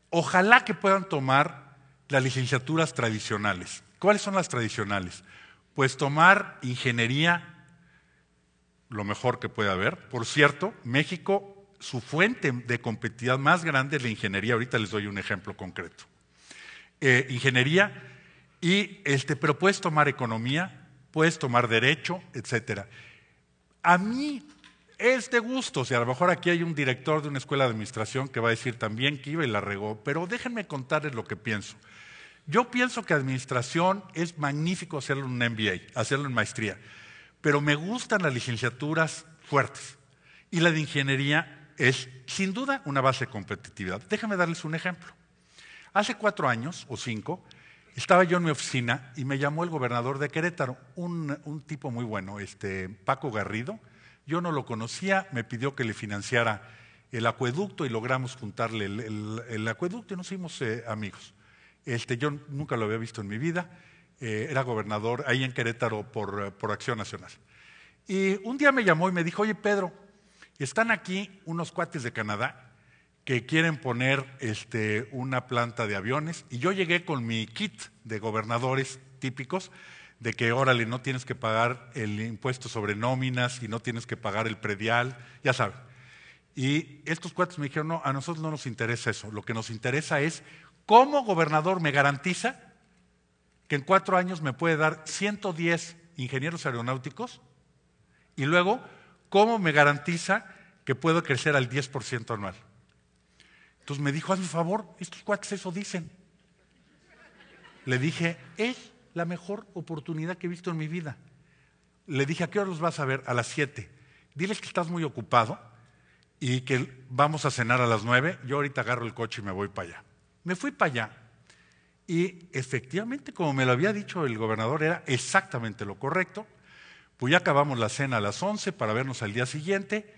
ojalá que puedan tomar las licenciaturas tradicionales. ¿Cuáles son las tradicionales? Pues tomar ingeniería, lo mejor que puede haber. Por cierto, México su fuente de competitividad más grande es la ingeniería. Ahorita les doy un ejemplo concreto. Eh, ingeniería, y este, pero puedes tomar economía, puedes tomar derecho, etc. A mí es de gusto, o a lo mejor aquí hay un director de una escuela de administración que va a decir también que iba y la regó, pero déjenme contarles lo que pienso. Yo pienso que administración es magnífico hacerlo en un MBA, hacerlo en maestría, pero me gustan las licenciaturas fuertes. Y la de ingeniería es sin duda una base de competitividad. Déjame darles un ejemplo. Hace cuatro años o cinco estaba yo en mi oficina y me llamó el gobernador de Querétaro, un, tipo muy bueno, este, Paco Garrido. Yo no lo conocía, me pidió que le financiara el acueducto y logramos juntarle el, acueducto y nos hicimos eh, amigos. Este, yo nunca lo había visto en mi vida. Eh, era gobernador ahí en Querétaro por, por Acción Nacional. Y un día me llamó y me dijo, oye Pedro, están aquí unos cuates de Canadá que quieren poner este, una planta de aviones y yo llegué con mi kit de gobernadores típicos de que órale, no tienes que pagar el impuesto sobre nóminas y no tienes que pagar el predial, ya saben. Y estos cuates me dijeron, no, a nosotros no nos interesa eso, lo que nos interesa es cómo gobernador me garantiza que en cuatro años me puede dar 110 ingenieros aeronáuticos y luego ¿cómo me garantiza que puedo crecer al 10% anual? Entonces me dijo, hazme favor, estos cuates eso dicen. Le dije, es la mejor oportunidad que he visto en mi vida. Le dije, ¿a qué hora los vas a ver? A las 7. Diles que estás muy ocupado y que vamos a cenar a las 9. Yo ahorita agarro el coche y me voy para allá. Me fui para allá y efectivamente, como me lo había dicho el gobernador, era exactamente lo correcto. Pues ya acabamos la cena a las 11 para vernos al día siguiente.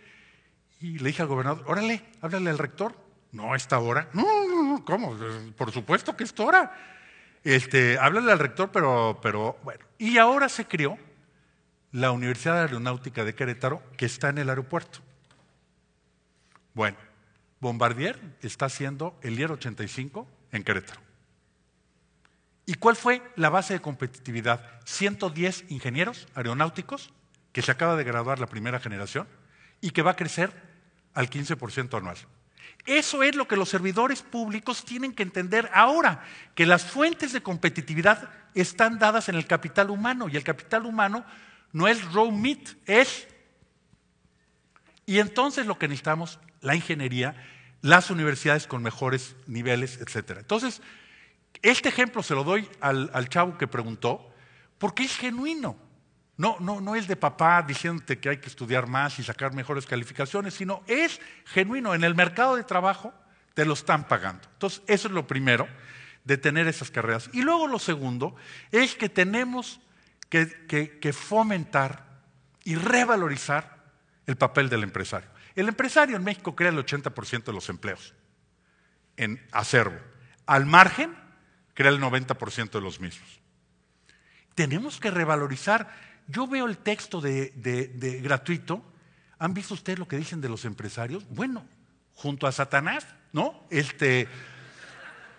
Y le dije al gobernador, órale, háblale al rector. No, a esta hora. No, no, no, ¿cómo? Por supuesto que esta hora. Este, háblale al rector, pero, pero bueno. Y ahora se crió la Universidad Aeronáutica de Querétaro, que está en el aeropuerto. Bueno, Bombardier está haciendo el IER 85 en Querétaro. ¿Y cuál fue la base de competitividad? 110 ingenieros aeronáuticos, que se acaba de graduar la primera generación, y que va a crecer al 15% anual. Eso es lo que los servidores públicos tienen que entender ahora, que las fuentes de competitividad están dadas en el capital humano, y el capital humano no es raw meat, es... Y entonces lo que necesitamos, la ingeniería, las universidades con mejores niveles, etc. Entonces, este ejemplo se lo doy al, chavo que preguntó, porque es genuino. No, no, no es de papá diciéndote que hay que estudiar más y sacar mejores calificaciones, sino es genuino. En el mercado de trabajo te lo están pagando. Entonces, eso es lo primero, de tener esas carreras. Y luego lo segundo es que tenemos que fomentar y revalorizar el papel del empresario. El empresario en México crea el 80% de los empleos en acervo, al margen Crea el 90% de los mismos. Tenemos que revalorizar. Yo veo el texto de, gratuito. ¿Han visto ustedes lo que dicen de los empresarios? Bueno, junto a Satanás, ¿no? Este,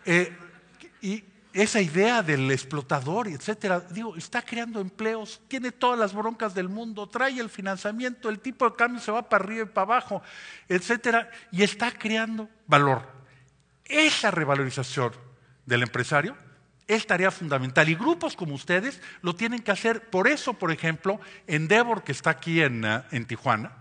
eh, y esa idea del explotador, etcétera, digo, está creando empleos, tiene todas las broncas del mundo, trae el financiamiento, el tipo de cambio se va para arriba y para abajo, etcétera, y está creando valor. Esa revalorización del empresario es tarea fundamental y grupos como ustedes lo tienen que hacer. Por eso, por ejemplo, Endeavor, que está aquí en, ah, Tijuana,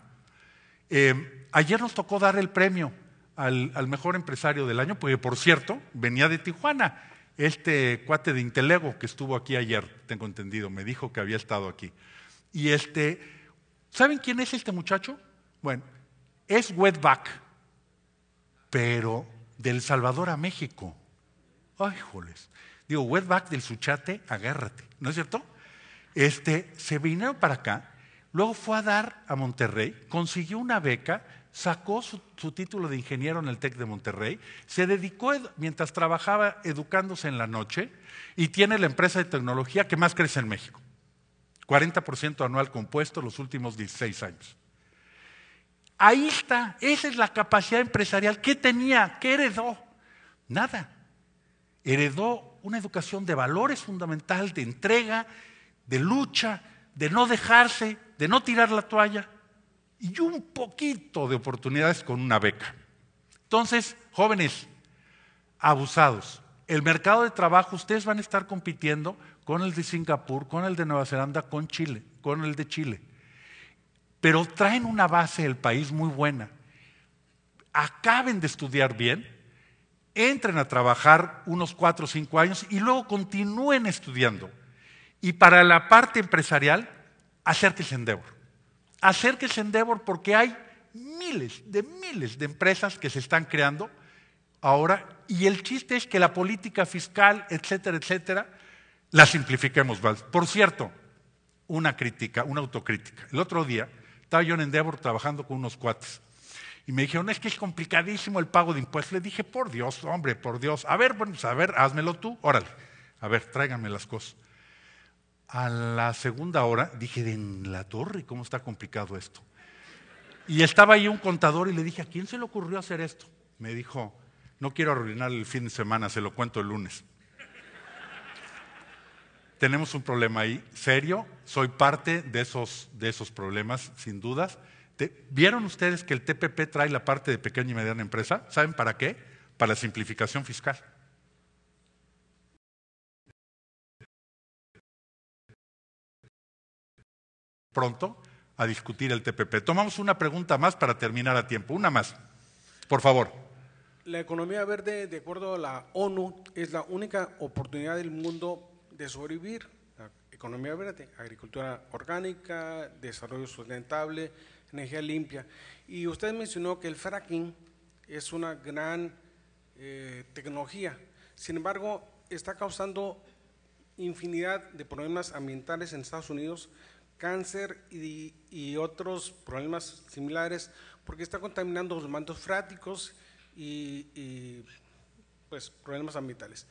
eh, ayer nos tocó dar el premio al, mejor empresario del año, porque por cierto, venía de Tijuana este cuate de Intelego que estuvo aquí ayer, tengo entendido, me dijo que había estado aquí. Y este, ¿saben quién es este muchacho? Bueno, es Wetback, pero del Salvador a México. Ay, joles. Digo, webback del Suchate, agárrate, ¿no es cierto? Este, se vinieron para acá, luego fue a dar a Monterrey, consiguió una beca, sacó su, título de ingeniero en el TEC de Monterrey, se dedicó mientras trabajaba educándose en la noche y tiene la empresa de tecnología que más crece en México. 40% anual compuesto los últimos 16 años. Ahí está, esa es la capacidad empresarial. ¿Qué tenía? ¿Qué heredó? Nada. Heredó una educación de valores fundamental, de entrega, de lucha, de no dejarse, de no tirar la toalla y un poquito de oportunidades con una beca. Entonces, jóvenes, abusados. El mercado de trabajo, ustedes van a estar compitiendo con el de Singapur, con el de Nueva Zelanda, con Chile, con el de Chile. Pero traen una base del país muy buena. Acaben de estudiar bien, entren a trabajar unos cuatro o cinco años y luego continúen estudiando. Y para la parte empresarial, acérquese a Endeavor. Acérquese a Endeavor porque hay miles de miles de empresas que se están creando ahora y el chiste es que la política fiscal, etcétera, etcétera, la simplifiquemos Por cierto, una crítica, una autocrítica. El otro día estaba yo en Endeavor trabajando con unos cuates y me dijeron, es que es complicadísimo el pago de impuestos. Le dije, por Dios, hombre, por Dios. A ver, bueno, pues a ver, házmelo tú, órale. A ver, tráigame las cosas. A la segunda hora dije, en la torre, ¿cómo está complicado esto? Y estaba ahí un contador y le dije, ¿a quién se le ocurrió hacer esto? Me dijo, no quiero arruinar el fin de semana, se lo cuento el lunes. Tenemos un problema ahí, serio, soy parte de esos, de esos problemas, sin dudas. Eh, ¿Vieron ustedes que el TPP trae la parte de pequeña y mediana empresa? ¿Saben para qué? Para la simplificación fiscal. Pronto a discutir el TPP. Tomamos una pregunta más para terminar a tiempo. Una más, por favor. La economía verde, de acuerdo a la ONU, es la única oportunidad del mundo de sobrevivir. La economía verde, agricultura orgánica, desarrollo sustentable, energía limpia. Y usted mencionó que el fracking es una gran eh, tecnología. Sin embargo, está causando infinidad de problemas ambientales en Estados Unidos, cáncer y, otros problemas similares, porque está contaminando los mandos fráticos y, y pues problemas ambientales.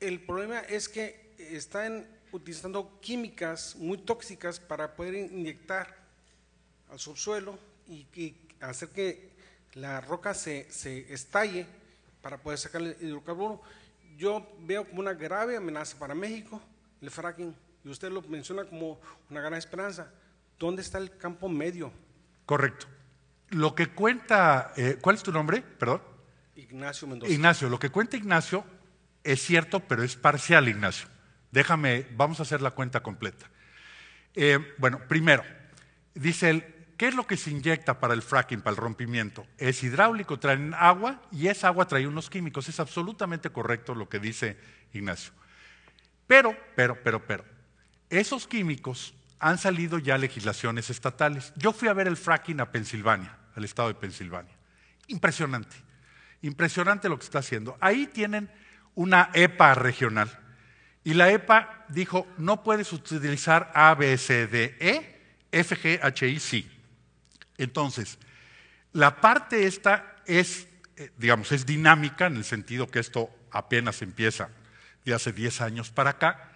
El problema es que están utilizando químicas muy tóxicas para poder inyectar al subsuelo y, hacer que la roca se, estalle para poder sacar el hidrocarburo. Yo veo como una grave amenaza para México el fracking, y usted lo menciona como una gran esperanza. ¿Dónde está el campo medio? Correcto. Lo que cuenta, eh, ¿cuál es tu nombre? Perdón. Ignacio Mendoza. Ignacio, lo que cuenta Ignacio es cierto, pero es parcial, Ignacio. Déjame, vamos a hacer la cuenta completa. Eh, bueno, primero, dice él, ¿Qué es lo que se inyecta para el fracking, para el rompimiento? Es hidráulico, traen agua y esa agua trae unos químicos. Es absolutamente correcto lo que dice Ignacio. Pero, pero, pero, pero, esos químicos han salido ya legislaciones estatales. Yo fui a ver el fracking a Pensilvania, al estado de Pensilvania. Impresionante, impresionante lo que está haciendo. Ahí tienen una EPA regional y la EPA dijo, no puedes utilizar A, B, C, D, E, F, H, I, entonces, la parte esta es, eh, digamos, es dinámica en el sentido que esto apenas empieza de hace 10 años para acá,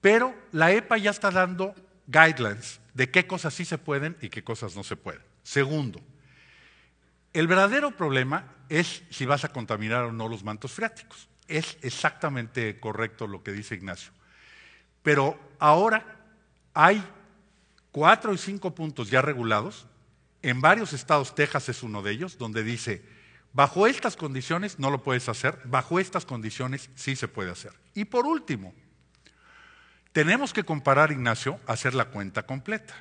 pero la EPA ya está dando guidelines de qué cosas sí se pueden y qué cosas no se pueden. Segundo, el verdadero problema es si vas a contaminar o no los mantos freáticos. Es exactamente correcto lo que dice Ignacio. Pero ahora hay cuatro y cinco puntos ya regulados en varios estados, Texas es uno de ellos, donde dice, bajo estas condiciones no lo puedes hacer, bajo estas condiciones sí se puede hacer. Y por último, tenemos que comparar, Ignacio, a hacer la cuenta completa.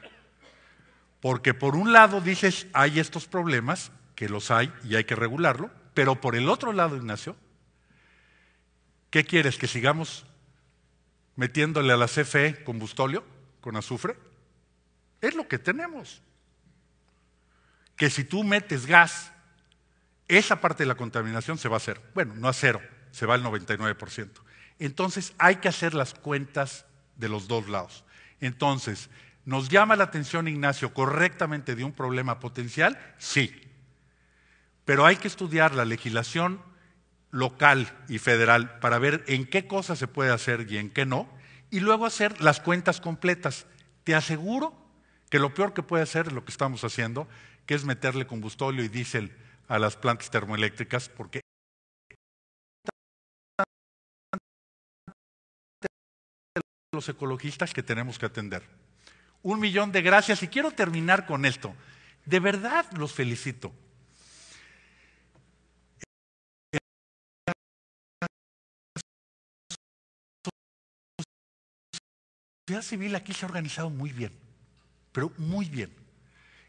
Porque por un lado dices, hay estos problemas, que los hay y hay que regularlo, pero por el otro lado, Ignacio, ¿qué quieres? ¿Que sigamos metiéndole a la CFE combustóleo con azufre? Es lo que tenemos que si tú metes gas, esa parte de la contaminación se va a cero. Bueno, no a cero, se va al 99%. Entonces hay que hacer las cuentas de los dos lados. Entonces, ¿nos llama la atención Ignacio correctamente de un problema potencial? Sí. Pero hay que estudiar la legislación local y federal para ver en qué cosas se puede hacer y en qué no, y luego hacer las cuentas completas. Te aseguro que lo peor que puede hacer es lo que estamos haciendo, es meterle combustóleo y diésel a las plantas termoeléctricas, porque los ecologistas que tenemos que atender. Un millón de gracias y quiero terminar con esto. De verdad los felicito. La sociedad civil aquí se ha organizado muy bien, pero muy bien.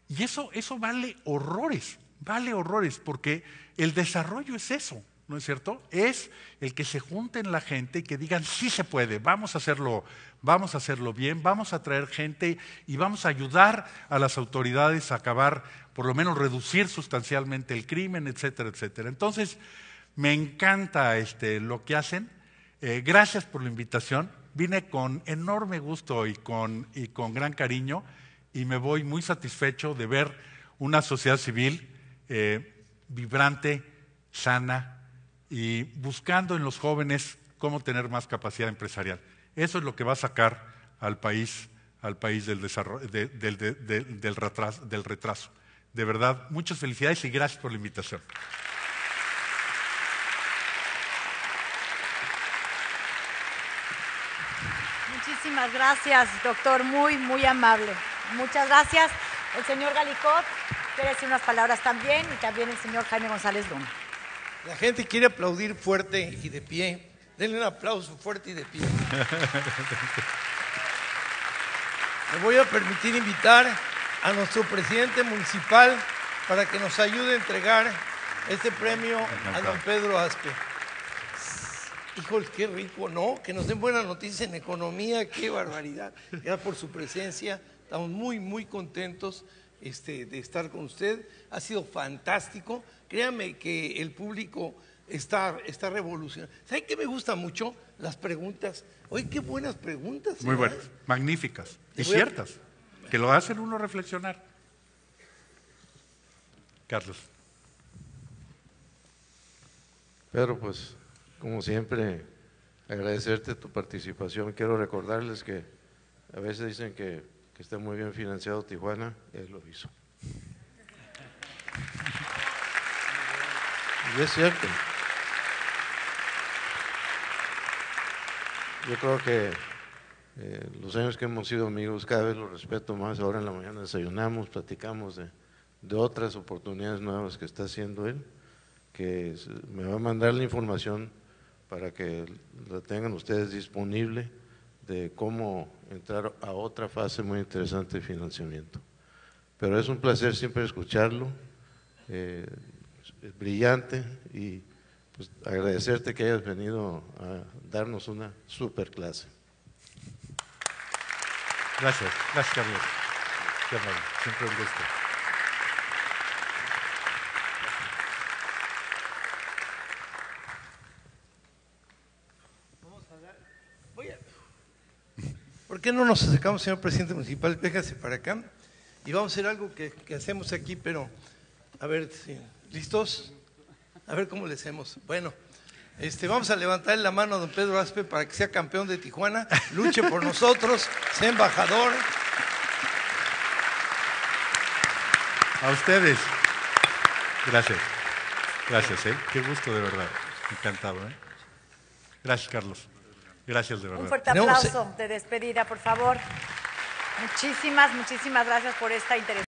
Y eso, eso vale horrores, vale horrores, porque el desarrollo es eso, ¿no es cierto? Es el que se junten la gente y que digan, sí se puede, vamos a hacerlo, vamos a hacerlo bien, vamos a traer gente y vamos a ayudar a las autoridades a acabar, por lo menos reducir sustancialmente el crimen, etcétera, etcétera. Entonces, me encanta este, lo que hacen. Eh, gracias por la invitación. Vine con enorme gusto y con, y con gran cariño y me voy muy satisfecho de ver una sociedad civil eh, vibrante, sana y buscando en los jóvenes cómo tener más capacidad empresarial. Eso es lo que va a sacar al país, al país del retraso. De verdad, muchas felicidades y gracias por la invitación. Muchísimas gracias, doctor. Muy, muy amable. Muchas gracias. El señor Galicot quiere decir unas palabras también y también el señor Jaime González Luna. La gente quiere aplaudir fuerte y de pie. Denle un aplauso fuerte y de pie. Me voy a permitir invitar a nuestro presidente municipal para que nos ayude a entregar este premio a don Pedro Aspe. Híjole, qué rico, ¿no? Que nos den buenas noticias en economía, qué barbaridad. Gracias por su presencia. Estamos muy, muy contentos este, de estar con usted. Ha sido fantástico. Créame que el público está, está revolucionado. ¿Sabe qué me gusta mucho? Las preguntas. Oye, qué buenas preguntas. Muy buenas, magníficas y ciertas, que lo hacen uno reflexionar. Carlos. Pedro, pues como siempre, agradecerte tu participación. Quiero recordarles que a veces dicen que que está muy bien financiado Tijuana, él lo hizo. Y es cierto. Yo creo que eh, los años que hemos sido amigos cada vez lo respeto más. Ahora en la mañana desayunamos, platicamos de, de otras oportunidades nuevas que está haciendo él, que me va a mandar la información para que la tengan ustedes disponible de cómo entrar a otra fase muy interesante de financiamiento. Pero es un placer siempre escucharlo, eh, es brillante y pues, agradecerte que hayas venido a darnos una super clase. Gracias, gracias Carlos. Siempre un gusto. qué no nos acercamos, señor presidente municipal? Péjase para acá y vamos a hacer algo que, hacemos aquí, pero a ver, ¿listos? A ver cómo le hacemos. Bueno. Este, vamos a levantar la mano a don Pedro Aspe para que sea campeón de Tijuana, luche por nosotros, sea embajador. A ustedes. Gracias. Gracias, ¿eh? Qué gusto, de verdad. Encantado, ¿eh? Gracias, Carlos de Un fuerte aplauso de despedida, por favor. Muchísimas, muchísimas gracias por esta interesante.